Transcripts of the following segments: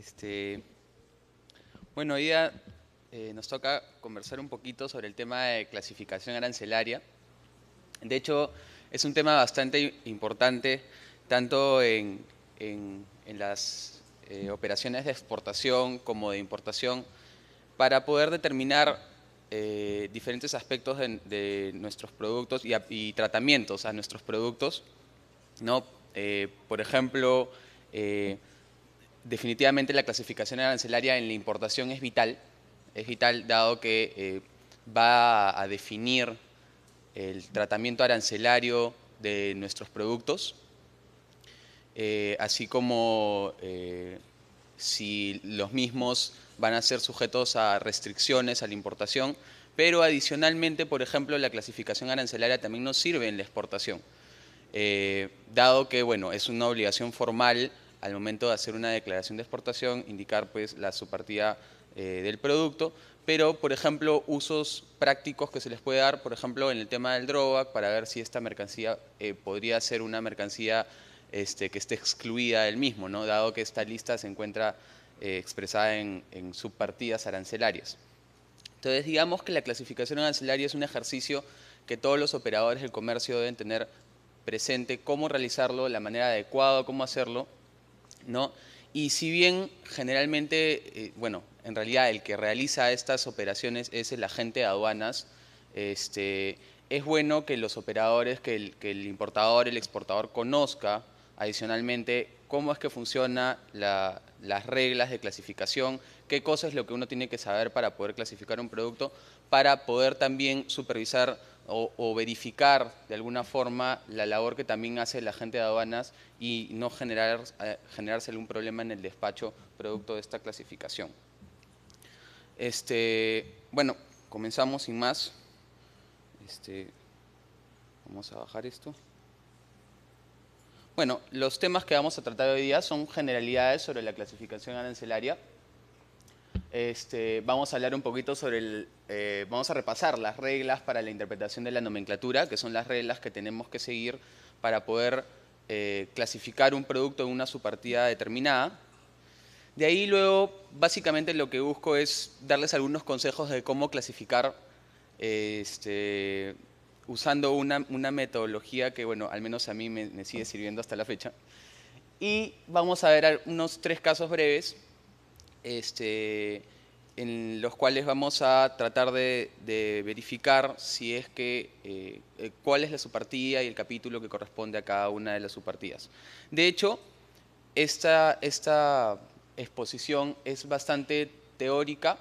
Este, bueno, hoy día eh, nos toca conversar un poquito sobre el tema de clasificación arancelaria. De hecho, es un tema bastante importante, tanto en, las eh, operaciones de exportación como de importación, para poder determinar eh, diferentes aspectos de, nuestros productos y, tratamientos a nuestros productos. ¿no? por ejemplo, definitivamente la clasificación arancelaria en la importación es vital, es vital dado que eh, va a definir el tratamiento arancelario de nuestros productos, eh, así como eh, si los mismos van a ser sujetos a restricciones a la importación, pero adicionalmente, por ejemplo, la clasificación arancelaria también nos sirve en la exportación, dado que bueno, es una obligación formal al momento de hacer una declaración de exportación, indicar pues la subpartida eh, del producto, pero por ejemplo usos prácticos que se les puede dar, por ejemplo en el tema del drawback, para ver si esta mercancía eh, podría ser una mercancía este, que esté excluida del mismo, dado que esta lista se encuentra eh, expresada en, en subpartidas arancelarias. Entonces digamos que la clasificación arancelaria es un ejercicio que todos los operadores del comercio deben tener presente, cómo realizarlo, la manera adecuada, cómo hacerlo, ¿no? Y si bien generalmente, eh, bueno, en realidad el que realiza estas operaciones es el agente de aduanas, este, es bueno que los operadores, que el, importador, el exportador conozca adicionalmente cómo es que funcionan las reglas de clasificación, qué cosa es lo que uno tiene que saber para poder clasificar un producto, para poder también supervisar o, verificar de alguna forma la labor que también hace la gente de aduanas y no generar, eh, generarse algún problema en el despacho producto de esta clasificación. Este, bueno, comenzamos sin más. Este, vamos a bajar esto. Bueno, los temas que vamos a tratar hoy día son generalidades sobre la clasificación arancelaria. Este, vamos a hablar un poquito sobre el, eh, vamos a repasar las reglas para la interpretación de la nomenclatura, que son las reglas que tenemos que seguir para poder eh, clasificar un producto en una subpartida determinada. De ahí luego, básicamente lo que busco es darles algunos consejos de cómo clasificar este, usando una, metodología que, bueno, al menos a mí me, me sigue sirviendo hasta la fecha. Y vamos a ver unos tres casos breves este, en los cuales vamos a tratar de, verificar si es que eh, eh, cuál es la subpartida y el capítulo que corresponde a cada una de las subpartidas. De hecho, esta, esta exposición es bastante teórica,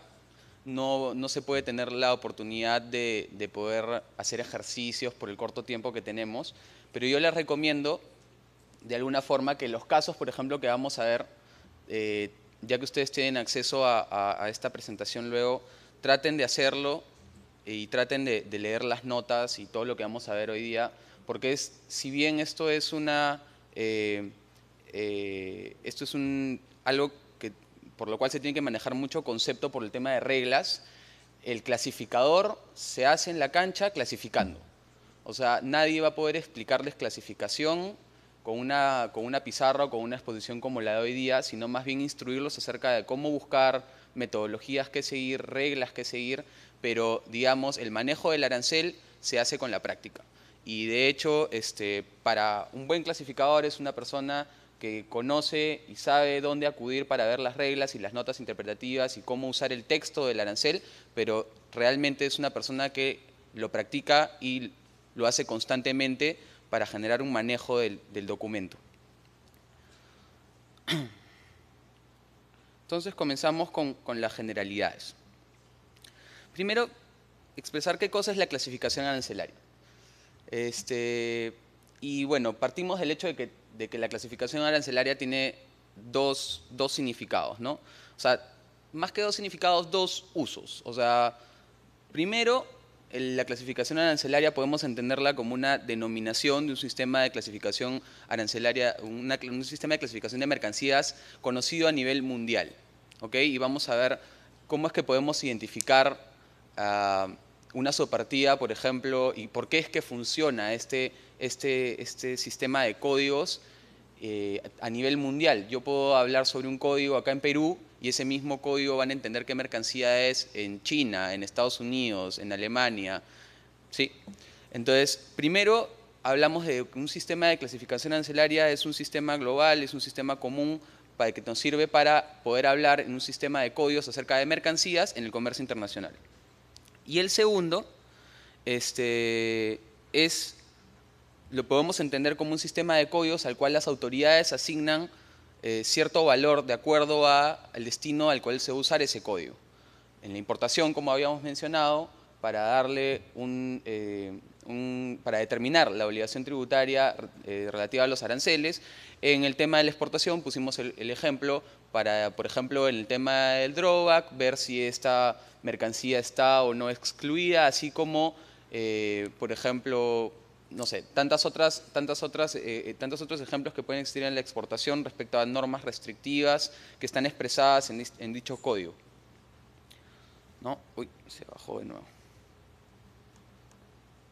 no, no, se puede tener la oportunidad de, de poder hacer ejercicios por el corto tiempo que tenemos, pero yo les recomiendo de alguna forma que los casos, por ejemplo, que vamos a ver, eh, ya que ustedes tienen acceso a, esta presentación luego, traten de hacerlo y traten de, leer las notas y todo lo que vamos a ver hoy día, porque es, si bien esto es una, eh, eh, esto es un, algo que, por lo cual se tiene que manejar mucho concepto por el tema de reglas, el clasificador se hace en la cancha clasificando. O sea, nadie va a poder explicarles clasificación con una, pizarra o con una exposición como la de hoy día, sino más bien instruirlos acerca de cómo buscar metodologías que seguir, reglas que seguir, pero digamos, el manejo del arancel se hace con la práctica. Y de hecho, este, para un buen clasificador es una persona que conoce y sabe dónde acudir para ver las reglas y las notas interpretativas y cómo usar el texto del arancel, pero realmente es una persona que lo practica y lo hace constantemente para generar un manejo del, documento. Entonces comenzamos con, las generalidades. Primero, expresar qué cosa es la clasificación arancelaria. Este, y bueno, partimos del hecho de que, la clasificación arancelaria tiene dos, dos, significados, ¿no? O sea, más que dos significados, dos usos. O sea, primero, la clasificación arancelaria podemos entenderla como una denominación de un sistema de clasificación arancelaria, un sistema de clasificación de mercancías conocido a nivel mundial. Y vamos a ver cómo es que podemos identificar ah, una subpartida, por ejemplo, y por qué es que funciona este, este, este sistema de códigos eh, a nivel mundial. Yo puedo hablar sobre un código acá en Perú y ese mismo código van a entender qué mercancía es en China, en Estados Unidos, en Alemania. ¿sí? Entonces, primero hablamos de un sistema de clasificación ancelaria, es un sistema global, es un sistema común para que nos sirve para poder hablar en un sistema de códigos acerca de mercancías en el comercio internacional. Y el segundo este, es, lo podemos entender como un sistema de códigos al cual las autoridades asignan eh, cierto valor de acuerdo al destino al cual se va usar ese código. En la importación, como habíamos mencionado, para darle un, eh, para determinar la obligación tributaria eh, relativa a los aranceles. En el tema de la exportación pusimos el, ejemplo para, por ejemplo, en el tema del drawback, ver si esta mercancía está o no excluida, así como, por ejemplo, no sé, tantas otras, tantas otras, eh, eh, tantos otros ejemplos que pueden existir en la exportación respecto a normas restrictivas que están expresadas en, dicho código. ¿No? Uy, se bajó de nuevo.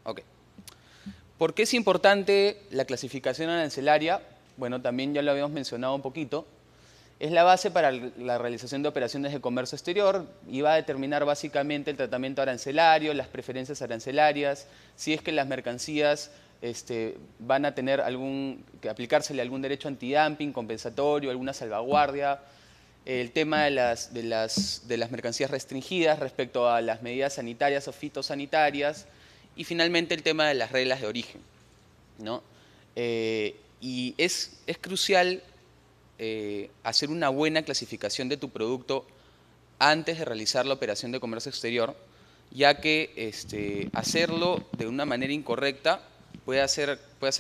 Ok. ¿Por qué es importante la clasificación arancelaria? Bueno, también ya lo habíamos mencionado un poquito. Es la base para la realización de operaciones de comercio exterior y va a determinar básicamente el tratamiento arancelario, las preferencias arancelarias, si es que las mercancías este, van a tener algún, que aplicársele algún derecho antidumping, compensatorio, alguna salvaguardia, el tema de las, las, de las mercancías restringidas respecto a las medidas sanitarias o fitosanitarias y finalmente el tema de las reglas de origen. ¿no? Eh, y es, es crucial eh, hacer una buena clasificación de tu producto antes de realizar la operación de comercio exterior, ya que este, hacerlo de una manera incorrecta puede hacer,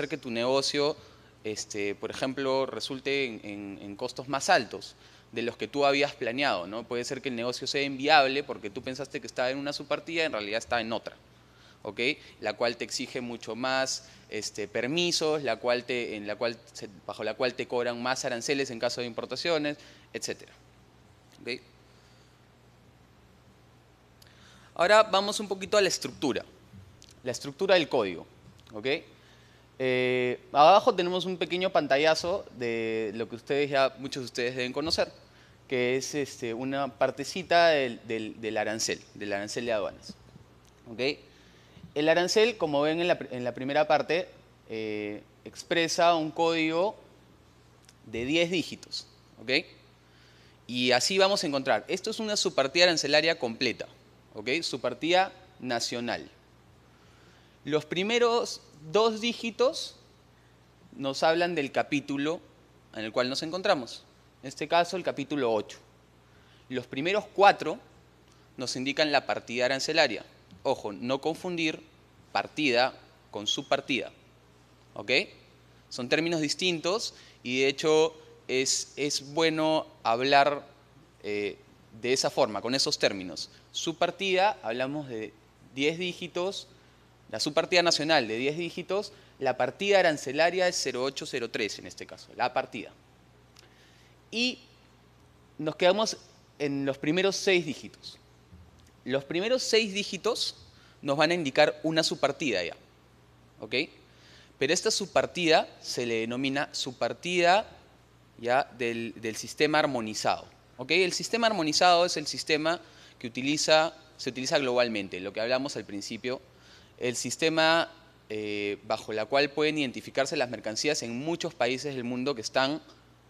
que tu negocio, este, por ejemplo, resulte en, costos más altos de los que tú habías planeado. Puede ser que el negocio sea inviable porque tú pensaste que estaba en una subpartida y en realidad está en otra. La cual te exige mucho más este, permisos, la cual en la cual, bajo la cual te cobran más aranceles en caso de importaciones, etc. Ahora vamos un poquito a la estructura, la estructura del código, ¿ok? Eh, abajo tenemos un pequeño pantallazo de lo que ustedes ya, muchos de ustedes deben conocer, que es este, una partecita del, arancel, del arancel de aduanas. ¿okay? El arancel, como ven en la, primera parte, eh, expresa un código de 10 dígitos. Y así vamos a encontrar. Esto es una subpartida arancelaria completa, ¿ok? subpartida nacional. Los primeros dos dígitos nos hablan del capítulo en el cual nos encontramos. En este caso, el capítulo 8. Los primeros cuatro nos indican la partida arancelaria ojo, no confundir partida con subpartida. ¿Ok? Son términos distintos y de hecho es, bueno hablar eh, de esa forma, con esos términos. Subpartida, hablamos de 10 dígitos, la subpartida nacional de 10 dígitos, la partida arancelaria es 0803 en este caso, la partida. Y nos quedamos en los primeros 6 dígitos. Los primeros seis dígitos nos van a indicar una subpartida ya. ¿Ok? Pero esta subpartida se le denomina subpartida ya del, sistema armonizado. El sistema armonizado es el sistema que utiliza, se utiliza globalmente, lo que hablamos al principio. El sistema eh, bajo la cual pueden identificarse las mercancías en muchos países del mundo que están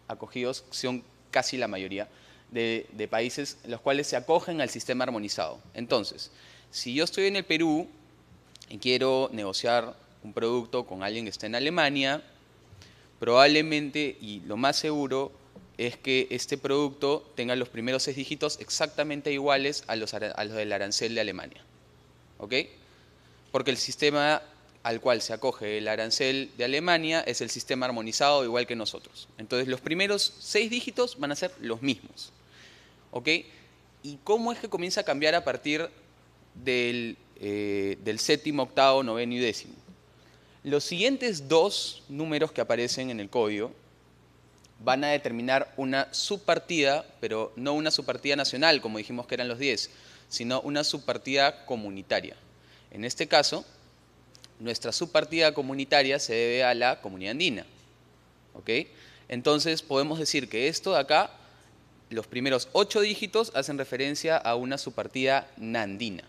acogidos, son casi la mayoría, de, países países los cuales se acogen al sistema armonizado. Entonces, si yo estoy en el Perú y quiero negociar un producto con alguien que está en Alemania, probablemente y lo más seguro es que este producto tenga los primeros seis dígitos exactamente iguales a los, a los del arancel de Alemania. ¿Ok? Porque el sistema al cual se acoge el arancel de Alemania es el sistema armonizado igual que nosotros. Entonces los primeros seis dígitos van a ser los mismos. ¿ok? ¿Y cómo es que comienza a cambiar a partir eh, del, séptimo, octavo, noveno y décimo? Los siguientes dos números que aparecen en el código van a determinar una subpartida, pero no una subpartida nacional, como dijimos que eran los 10, sino una subpartida comunitaria. En este caso, nuestra subpartida comunitaria se debe a la comunidad andina. ¿ok? Entonces podemos decir que esto de acá los primeros ocho dígitos hacen referencia a una subpartida nandina,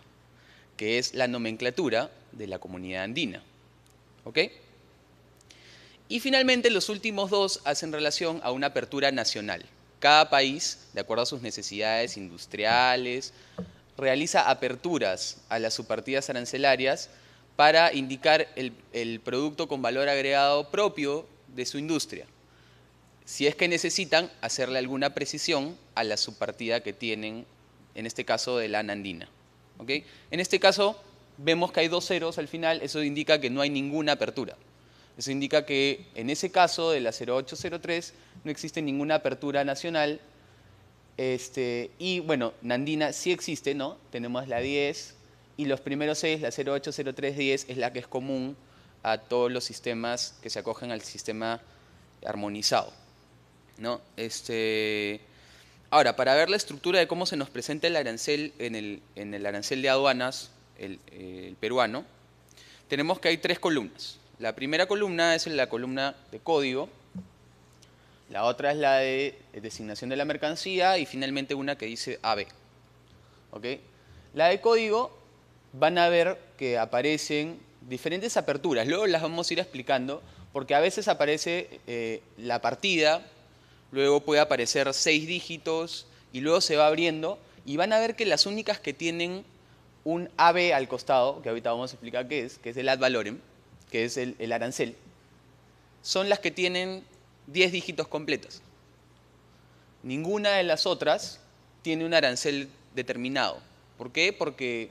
que es la nomenclatura de la comunidad andina. Y finalmente, los últimos dos hacen relación a una apertura nacional. Cada país, de acuerdo a sus necesidades industriales, realiza aperturas a las subpartidas arancelarias para indicar el producto con valor agregado propio de su industria si es que necesitan hacerle alguna precisión a la subpartida que tienen, en este caso de la Nandina. En este caso vemos que hay dos ceros al final, eso indica que no hay ninguna apertura. Eso indica que en ese caso de la 0803 no existe ninguna apertura nacional. Este, y bueno, Nandina sí existe, ¿no? Tenemos la 10 y los primeros 6, la 080310 es la que es común a todos los sistemas que se acogen al sistema armonizado. Este, ahora, para ver la estructura de cómo se nos presenta el arancel en el, arancel de aduanas, el, peruano, tenemos que hay tres columnas. La primera columna es la columna de código, la otra es la de eh, designación de la mercancía y finalmente una que dice AB. ¿OK? La de código van a ver que aparecen diferentes aperturas. Luego las vamos a ir explicando porque a veces aparece eh, la partida luego puede aparecer seis dígitos y luego se va abriendo y van a ver que las únicas que tienen un AB al costado, que ahorita vamos a explicar qué es, que es el ad valorem, que es el, arancel, son las que tienen diez dígitos completos. Ninguna de las otras tiene un arancel determinado. ¿Por qué? Porque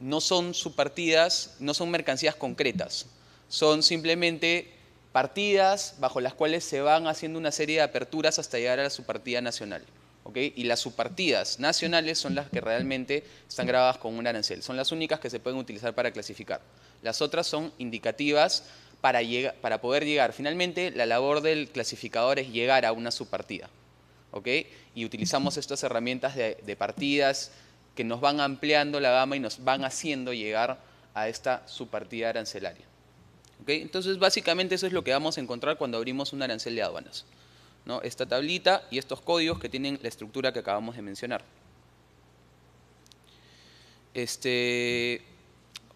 no son subpartidas, no son mercancías concretas. Son simplemente partidas bajo las cuales se van haciendo una serie de aperturas hasta llegar a la subpartida nacional. Y las subpartidas nacionales son las que realmente están grabadas con un arancel. Son las únicas que se pueden utilizar para clasificar. Las otras son indicativas para, para poder llegar. Finalmente, la labor del clasificador es llegar a una subpartida. Y utilizamos estas herramientas de, de partidas que nos van ampliando la gama y nos van haciendo llegar a esta subpartida arancelaria. Entonces, básicamente eso es lo que vamos a encontrar cuando abrimos un arancel de aduanas. Esta tablita y estos códigos que tienen la estructura que acabamos de mencionar. Este,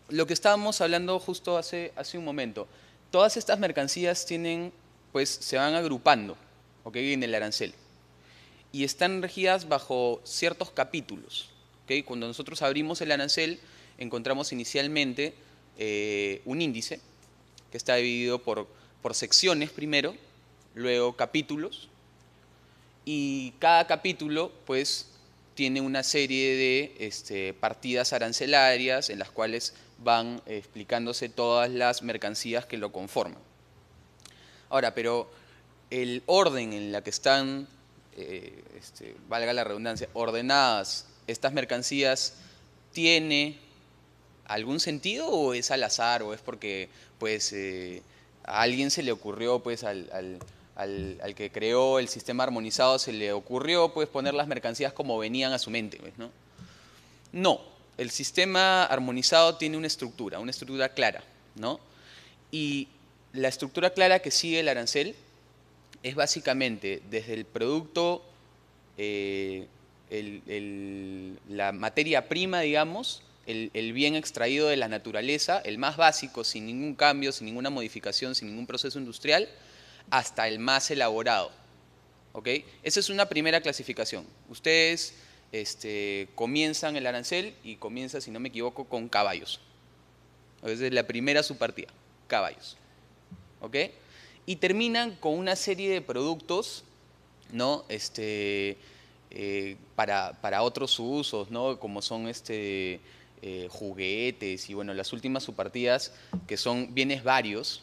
lo que estábamos hablando justo hace, un momento, todas estas mercancías tienen, pues, se van agrupando en el arancel y están regidas bajo ciertos capítulos. Cuando nosotros abrimos el arancel, encontramos inicialmente eh, un índice que está dividido por, por secciones primero, luego capítulos, y cada capítulo pues tiene una serie de este, partidas arancelarias en las cuales van eh, explicándose todas las mercancías que lo conforman. Ahora, pero el orden en la que están, eh, este, valga la redundancia, ordenadas estas mercancías tiene algún sentido o es al azar o es porque pues eh, a alguien se le ocurrió pues al, que creó el sistema armonizado se le ocurrió pues poner las mercancías como venían a su mente, pues, ¿no? No, el sistema armonizado tiene una estructura, una estructura clara, ¿no? Y la estructura clara que sigue el arancel es básicamente desde el producto, eh, la materia prima, digamos, el, bien extraído de la naturaleza, el más básico, sin ningún cambio, sin ninguna modificación, sin ningún proceso industrial, hasta el más elaborado. ¿Ok? Esa es una primera clasificación. Ustedes este, comienzan el arancel y comienza, si no me equivoco, con caballos. Esa es la primera subpartida, caballos. ¿Ok? Y terminan con una serie de productos, ¿no? Este, eh, para, otros usos, ¿no? Como son este eh, juguetes y bueno, las últimas subpartidas que son bienes varios,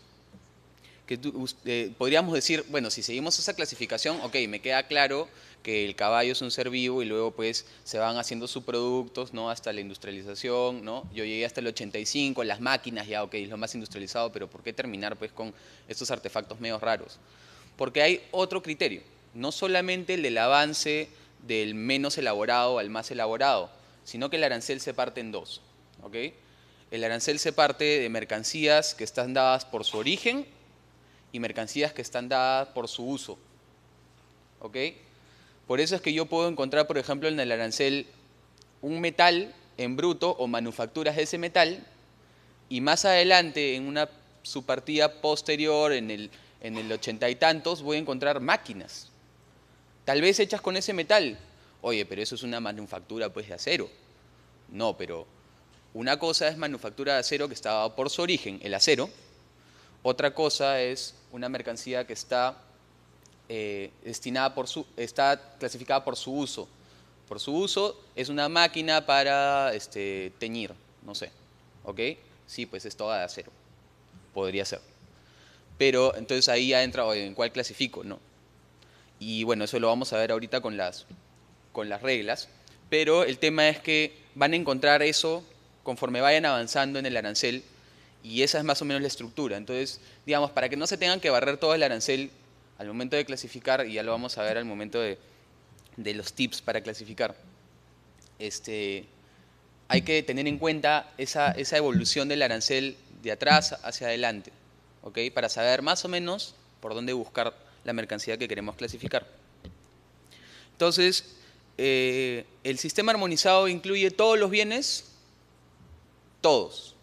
que eh, podríamos decir, bueno, si seguimos esa clasificación, ok, me queda claro que el caballo es un ser vivo y luego pues se van haciendo subproductos, ¿no? Hasta la industrialización, ¿no? Yo llegué hasta el 85, las máquinas ya, ok, es lo más industrializado, pero ¿por qué terminar pues con estos artefactos medio raros? Porque hay otro criterio, no solamente el del avance del menos elaborado al más elaborado, sino que el arancel se parte en dos. El arancel se parte de mercancías que están dadas por su origen y mercancías que están dadas por su uso. Por eso es que yo puedo encontrar, por ejemplo, en el arancel un metal en bruto o manufacturas de ese metal y más adelante en una partida posterior, en el, en el ochenta y tantos, voy a encontrar máquinas, tal vez hechas con ese metal, Oye, pero eso es una manufactura pues de acero. No, pero una cosa es manufactura de acero que está por su origen, el acero. Otra cosa es una mercancía que está eh, destinada por su, está clasificada por su uso. Por su uso es una máquina para este, teñir, no sé, ¿ok? Sí, pues es toda de acero, podría ser. Pero entonces ahí entra, entra, en cuál clasifico, ¿no? Y bueno, eso lo vamos a ver ahorita con las con las reglas, pero el tema es que van a encontrar eso conforme vayan avanzando en el arancel y esa es más o menos la estructura. Entonces, digamos, para que no se tengan que barrer todo el arancel al momento de clasificar, y ya lo vamos a ver al momento de, de los tips para clasificar, este, hay que tener en cuenta esa, esa, evolución del arancel de atrás hacia adelante, ¿ok? Para saber más o menos por dónde buscar la mercancía que queremos clasificar. Entonces, eh, el sistema armonizado incluye todos los bienes, todos,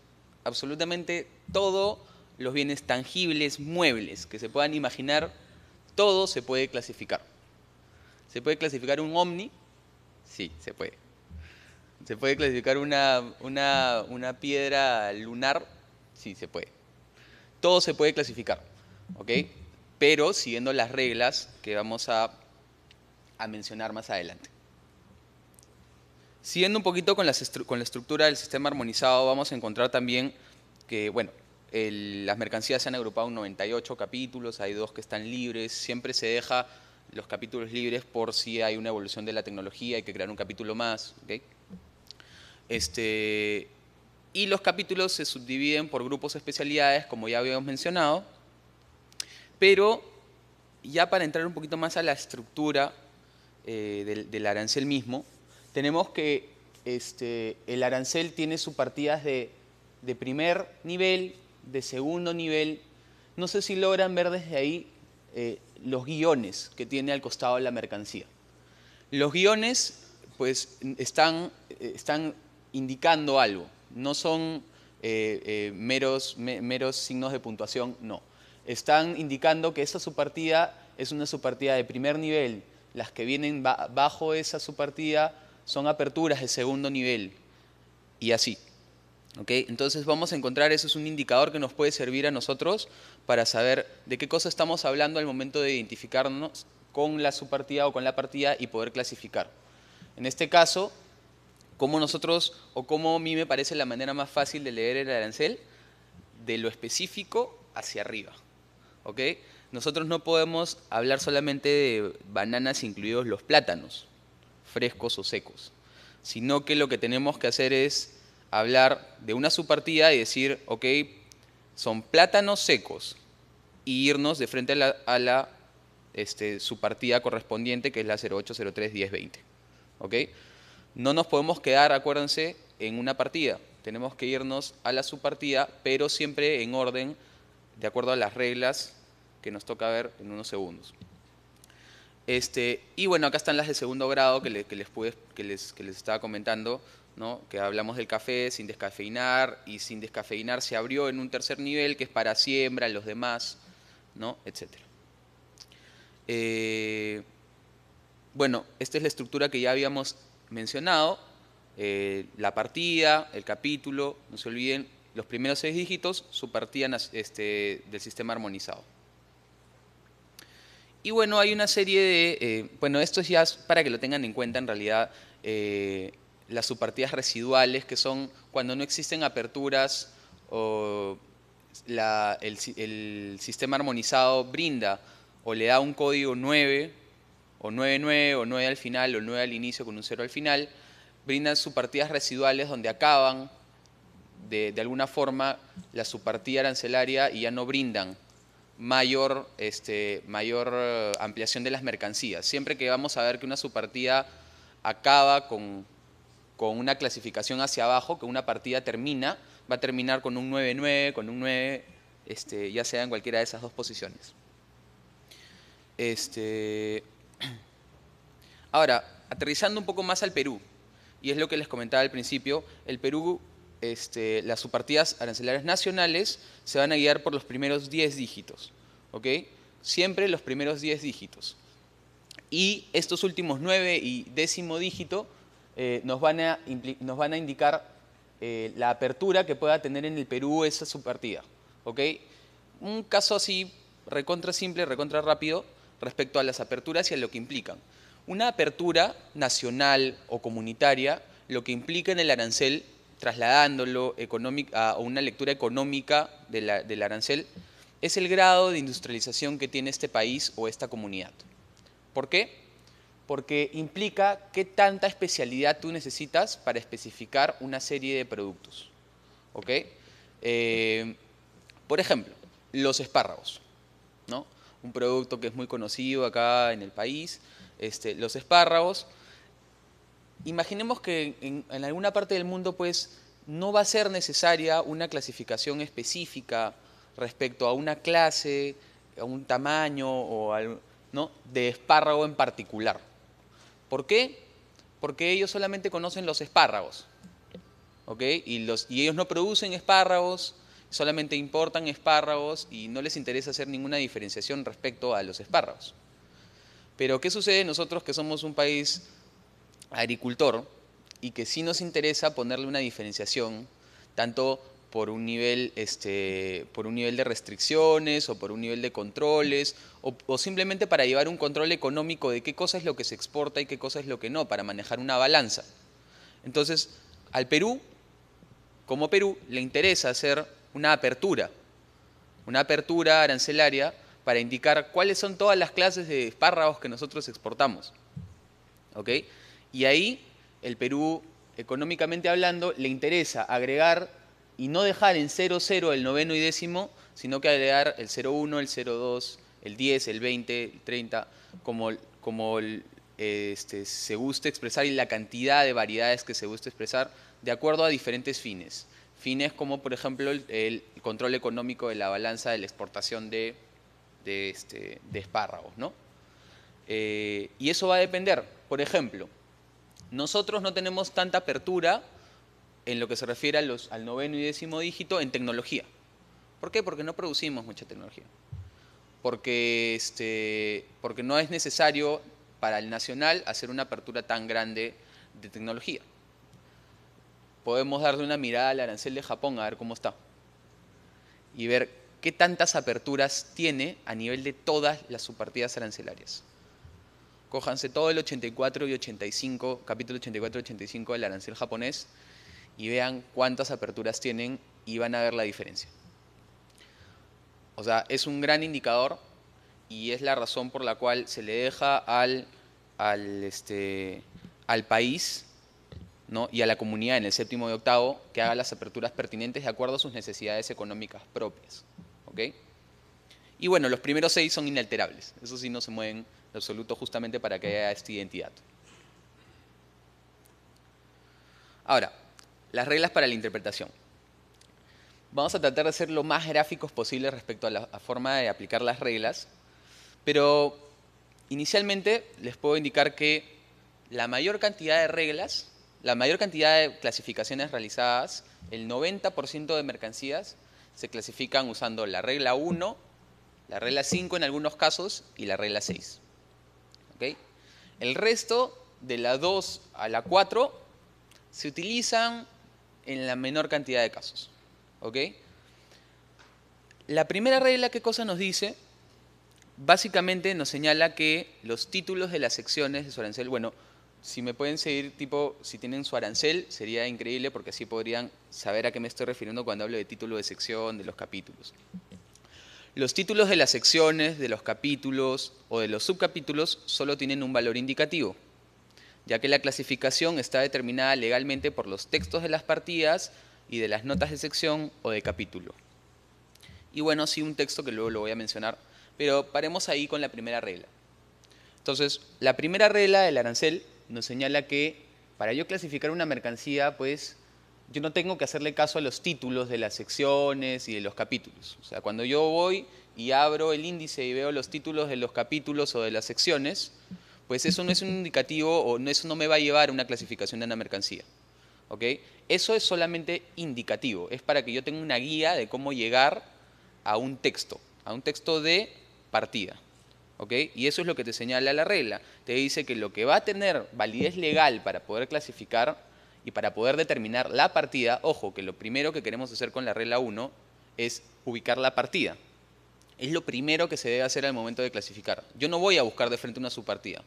absolutamente todos los bienes tangibles, muebles, que se puedan imaginar, todo se puede clasificar. ¿Se puede clasificar un ovni? Sí, se puede. ¿Se puede clasificar una, piedra lunar? Sí, se puede. Todo se puede clasificar, ¿ok? Pero siguiendo las reglas que vamos a mencionar más adelante. Siguiendo un poquito con la, estructura del sistema armonizado, vamos a encontrar también que, bueno, las mercancías se han agrupado en 98 capítulos, hay dos que están libres, siempre se deja los capítulos libres por si hay una evolución de la tecnología, hay que crear un capítulo más. Este, y los capítulos se subdividen por grupos especialidades, como ya habíamos mencionado, pero ya para entrar un poquito más a la estructura eh, del arancel mismo, tenemos que este, el arancel tiene sus partidas de, primer nivel, de segundo nivel. No sé si logran ver desde ahí eh, los guiones que tiene al costado la mercancía. Los guiones pues están, eh, indicando algo, no son eh, meros, signos de puntuación, no. Están indicando que esa subpartida es una subpartida de primer nivel, las que vienen bajo esa subpartida son aperturas de segundo nivel y así. ¿ok? Entonces vamos a encontrar, eso es un indicador que nos puede servir a nosotros para saber de qué cosa estamos hablando al momento de identificarnos con la subpartida o con la partida y poder clasificar. En este caso, como nosotros o como a mí me parece la manera más fácil de leer el arancel, de lo específico hacia arriba. ¿ok? Nosotros no podemos hablar solamente de bananas incluidos los plátanos, frescos o secos, sino que lo que tenemos que hacer es hablar de una subpartida y decir, ok, son plátanos secos y irnos de frente a la, este, subpartida correspondiente que es la 08031020. ¿Ok? No nos podemos quedar, acuérdense, en una partida. Tenemos que irnos a la subpartida, pero siempre en orden, de acuerdo a las reglas que nos toca ver en unos segundos. Este, y bueno, acá están las de segundo grado que, les, estaba comentando, que hablamos del café sin descafeinar y sin descafeinar se abrió en un tercer nivel que es para siembra, los demás, ¿no? etc. Eh, bueno, esta es la estructura que ya habíamos mencionado, eh, la partida, el capítulo, no se olviden, los primeros seis dígitos, su este, del sistema armonizado. Y bueno, hay una serie de, eh, bueno, esto es ya para que lo tengan en cuenta en realidad, eh, las subpartidas residuales, que son cuando no existen aperturas o el, sistema armonizado brinda o le da un código 9 o 9.9 o 9 al final o 9 al inicio con un 0 al final, brindan subpartidas residuales donde acaban de, de alguna forma la subpartida arancelaria y ya no brindan mayor, este, mayor eh, ampliación de las mercancías. Siempre que vamos a ver que una subpartida acaba con, una clasificación hacia abajo, que una partida termina, va a terminar con un 9-9, con un 9, este, ya sea en cualquiera de esas dos posiciones. Este... Ahora, aterrizando un poco más al Perú, y es lo que les comentaba al principio, el Perú este, las subpartidas arancelarias nacionales se van a guiar por los primeros 10 dígitos. ¿ok? Siempre los primeros 10 dígitos. Y estos últimos 9 y décimo dígito eh, nos, van a nos, van a indicar eh, la apertura que pueda tener en el Perú esa subpartida. ¿ok? Un caso así recontra simple, recontra rápido respecto a las aperturas y a lo que implican. Una apertura nacional o comunitaria lo que implica en el arancel trasladándolo a una lectura económica del arancel, es el grado de industrialización que tiene este país o esta comunidad. ¿Por qué? Porque implica qué tanta especialidad tú necesitas para especificar una serie de productos. Eh, por ejemplo, los espárragos. ¿no? Un producto que es muy conocido acá en el país. Este, los espárragos imaginemos que en, alguna parte del mundo pues no va a ser necesaria una clasificación específica respecto a una clase, a un tamaño o ¿no? de espárrago en particular. ¿Por qué? Porque ellos solamente conocen los espárragos. y ellos no producen espárragos, solamente importan espárragos y no les interesa hacer ninguna diferenciación respecto a los espárragos. Pero ¿qué sucede nosotros que somos un país agricultor y que sí nos interesa ponerle una diferenciación, tanto por un nivel, este, por un nivel de restricciones o por un nivel de controles, o, simplemente para llevar un control económico de qué cosa es lo que se exporta y qué cosa es lo que no, para manejar una balanza. Entonces, al Perú, como Perú, le interesa hacer una apertura, una apertura arancelaria para indicar cuáles son todas las clases de espárragos que nosotros exportamos. ¿ok?, y ahí el Perú, económicamente hablando, le interesa agregar y no dejar en 0,0 el noveno y décimo, sino que agregar el 0,1, el 0,2, el 10, el 20, el 30, como, como este, se guste expresar y la cantidad de variedades que se guste expresar de acuerdo a diferentes fines. Fines como, por ejemplo, el, control económico de la balanza de la exportación de, de, este, espárragos. ¿no? Eh, y eso va a depender, por ejemplo, nosotros no tenemos tanta apertura en lo que se refiere al noveno y décimo dígito en tecnología. ¿Por qué? Porque no producimos mucha tecnología. Porque, este, porque no es necesario para el nacional hacer una apertura tan grande de tecnología. Podemos darle una mirada al arancel de Japón a ver cómo está y ver qué tantas aperturas tiene a nivel de todas las subpartidas arancelarias. Cójanse todo el 84 y 85, capítulo 84 y 85 del arancel japonés y vean cuántas aperturas tienen y van a ver la diferencia. O sea, es un gran indicador y es la razón por la cual se le deja al, al, este, al país y a la comunidad en el séptimo y octavo que haga las aperturas pertinentes de acuerdo a sus necesidades económicas propias. Y bueno, los primeros seis son inalterables, eso sí no se mueven absoluto justamente para que mm. haya esta identidad. Ahora, las reglas para la interpretación. Vamos a tratar de ser lo más gráficos posible respecto a la forma de aplicar las reglas, pero inicialmente les puedo indicar que la mayor cantidad de reglas, la mayor cantidad de clasificaciones realizadas, el 90% de mercancías se clasifican usando la regla 1, la regla 5 en algunos casos y la regla 6. El resto, de la 2 a la 4, se utilizan en la menor cantidad de casos. ¿Ok? La primera regla, ¿qué cosa nos dice? Básicamente nos señala que los títulos de las secciones de su arancel, bueno, si me pueden seguir, tipo, si tienen su arancel, sería increíble porque así podrían saber a qué me estoy refiriendo cuando hablo de título de sección, de los capítulos. Los títulos de las secciones, de los capítulos o de los subcapítulos solo tienen un valor indicativo, ya que la clasificación está determinada legalmente por los textos de las partidas y de las notas de sección o de capítulo. Y bueno, sí, un texto que luego lo voy a mencionar, pero paremos ahí con la primera regla. Entonces, la primera regla del arancel nos señala que para yo clasificar una mercancía, pues yo no tengo que hacerle caso a los títulos de las secciones y de los capítulos. O sea, cuando yo voy y abro el índice y veo los títulos de los capítulos o de las secciones, pues eso no es un indicativo o eso no me va a llevar a una clasificación de una mercancía. ¿ok? Eso es solamente indicativo, es para que yo tenga una guía de cómo llegar a un texto, a un texto de partida. ¿ok? Y eso es lo que te señala la regla. Te dice que lo que va a tener validez legal para poder clasificar y para poder determinar la partida, ojo, que lo primero que queremos hacer con la regla 1 es ubicar la partida. Es lo primero que se debe hacer al momento de clasificar. Yo no voy a buscar de frente una subpartida.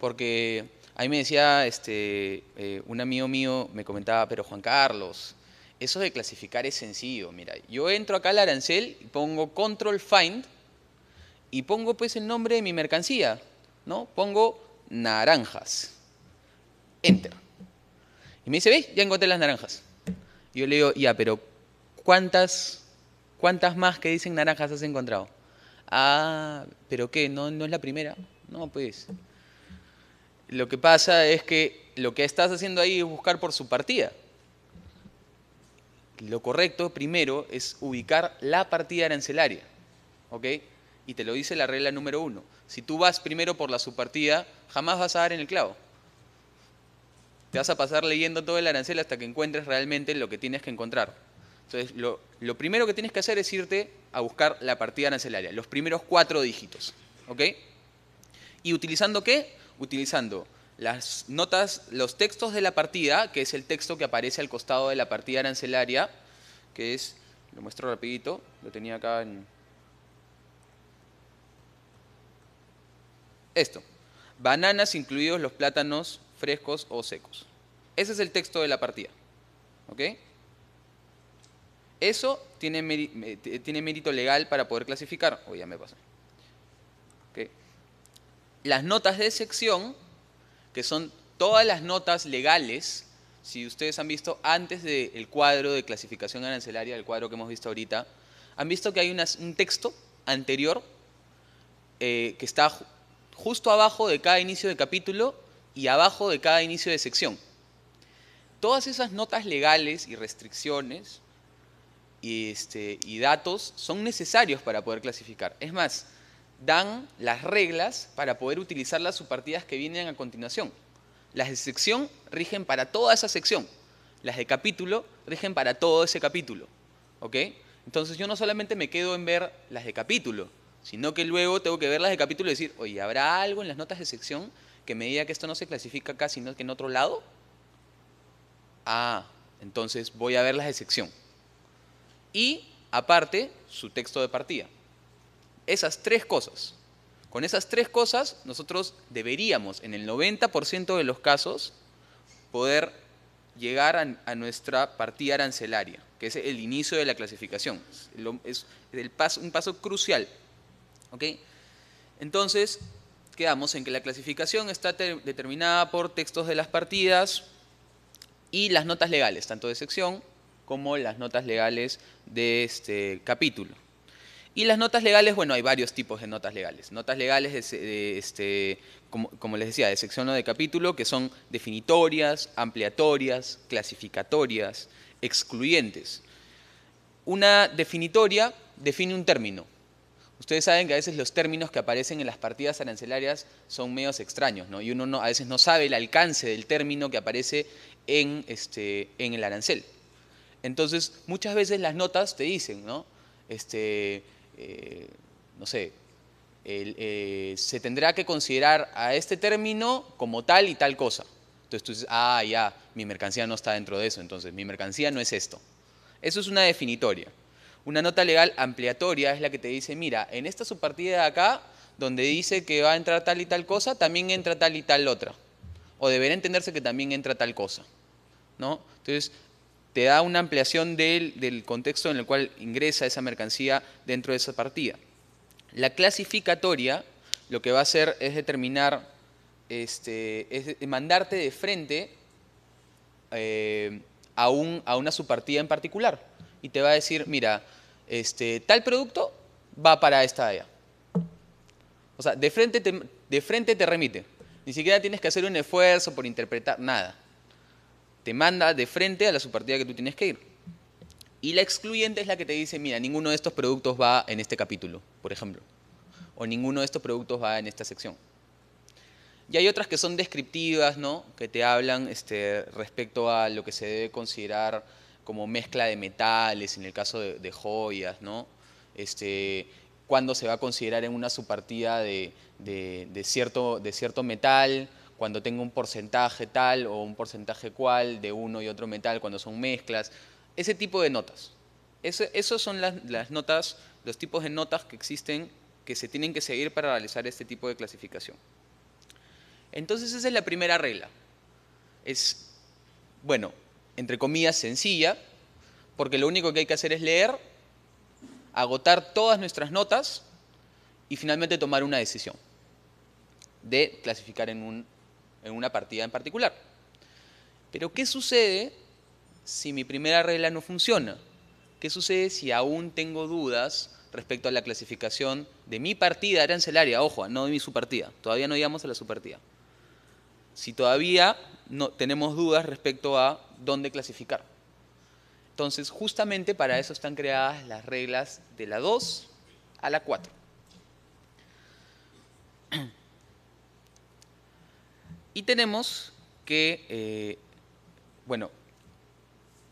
Porque ahí me decía este, eh, un amigo mío, me comentaba, pero Juan Carlos, eso de clasificar es sencillo. Mira, yo entro acá al arancel, pongo control find y pongo pues el nombre de mi mercancía. ¿no? Pongo naranjas. Enter. Y me dice, ¿ves? Ya encontré las naranjas. yo le digo, ya, pero ¿cuántas, cuántas más que dicen naranjas has encontrado? Ah, pero ¿qué? ¿No, ¿No es la primera? No, pues. Lo que pasa es que lo que estás haciendo ahí es buscar por su partida. Lo correcto primero es ubicar la partida arancelaria. ¿Ok? Y te lo dice la regla número uno. Si tú vas primero por la subpartida, jamás vas a dar en el clavo. Te vas a pasar leyendo todo el arancel hasta que encuentres realmente lo que tienes que encontrar. Entonces, lo, primero que tienes que hacer es irte a buscar la partida arancelaria, los primeros cuatro dígitos. ¿Ok? ¿Y utilizando qué? Utilizando las notas, los textos de la partida, que es el texto que aparece al costado de la partida arancelaria, que es, lo muestro rapidito, lo tenía acá en... Esto. Bananas incluidos los plátanos frescos o secos. Ese es el texto de la partida. ¿Ok? Eso tiene, tiene mérito legal para poder clasificar. Oye, ya me pasa. Las notas de sección, que son todas las notas legales, si ustedes han visto antes del cuadro de clasificación arancelaria, el cuadro que hemos visto ahorita, han visto que hay un texto anterior eh, que está justo abajo de cada inicio de capítulo y abajo de cada inicio de sección. Todas esas notas legales y restricciones este, y, datos son necesarios para poder clasificar. Es más, dan las reglas para poder utilizar las subpartidas que vienen a continuación. Las de sección rigen para toda esa sección. Las de capítulo rigen para todo ese capítulo. ¿Ok? Entonces yo no solamente me quedo en ver las de capítulo, sino que luego tengo que ver las de capítulo y decir, oye, ¿habrá algo en las notas de sección que me que esto no se clasifica acá, sino que en otro lado, ah, entonces voy a ver la excepción. Y aparte, su texto de partida. Esas tres cosas. Con esas tres cosas, nosotros deberíamos, en el 90% de los casos, poder llegar a, nuestra partida arancelaria, que es el inicio de la clasificación. Es, paso, un paso crucial. ¿Okay? Entonces, quedamos en que la clasificación está determinada por textos de las partidas y las notas legales, tanto de sección como las notas legales de este capítulo. Y las notas legales, bueno, hay varios tipos de notas legales. Notas legales, de, este, como, les decía, de sección o de capítulo, que son definitorias, ampliatorias, clasificatorias, excluyentes. Una definitoria define un término, Ustedes saben que a veces los términos que aparecen en las partidas arancelarias son medios extraños, ¿no? Y uno a veces no sabe el alcance del término que aparece en, este, en el arancel. Entonces, muchas veces las notas te dicen, ¿no? Este, eh, no sé, eh, se tendrá que considerar a este término como tal y tal cosa. Entonces tú dices, ah, ya, mi mercancía no está dentro de eso, entonces mi mercancía no es esto. Eso es una definitoria. Una nota legal ampliatoria es la que te dice, mira, en esta subpartida de acá, donde dice que va a entrar tal y tal cosa, también entra tal y tal otra. O deberá entenderse que también entra tal cosa. ¿no? Entonces, te da una ampliación del, contexto en el cual ingresa esa mercancía dentro de esa partida. La clasificatoria lo que va a hacer es determinar, este, es mandarte de frente eh, a, un, a una subpartida en particular y te va a decir, mira, este, tal producto va para esta área. O sea, de frente, te, de frente te remite. Ni siquiera tienes que hacer un esfuerzo por interpretar nada. Te manda de frente a la subpartida que tú tienes que ir. Y la excluyente es la que te dice, mira, ninguno de estos productos va en este capítulo, por ejemplo. O ninguno de estos productos va en esta sección. Y hay otras que son descriptivas, ¿no? Que te hablan este, respecto a lo que se debe considerar como mezcla de metales, en el caso de, joyas, ¿no? Este, se va a considerar en una subpartida de, cierto, de cierto metal, cuando tenga un porcentaje tal o un porcentaje cual de uno y otro metal, cuando son mezclas, ese tipo de notas. esos son las, las notas, los tipos de notas que existen que se tienen que seguir para realizar este tipo de clasificación. Entonces esa es la primera regla. Es, bueno, entre comillas, sencilla, porque lo único que hay que hacer es leer, agotar todas nuestras notas y finalmente tomar una decisión de clasificar en, una partida en particular. Pero ¿qué sucede si mi primera regla no funciona? ¿Qué sucede si aún tengo dudas respecto a la clasificación de mi partida arancelaria? Ojo, no de mi subpartida. Todavía no llegamos a la subpartida. Si todavía no, tenemos dudas respecto a dónde clasificar. Entonces, justamente para eso están creadas las reglas de la 2 a la 4. Y tenemos que, eh, bueno,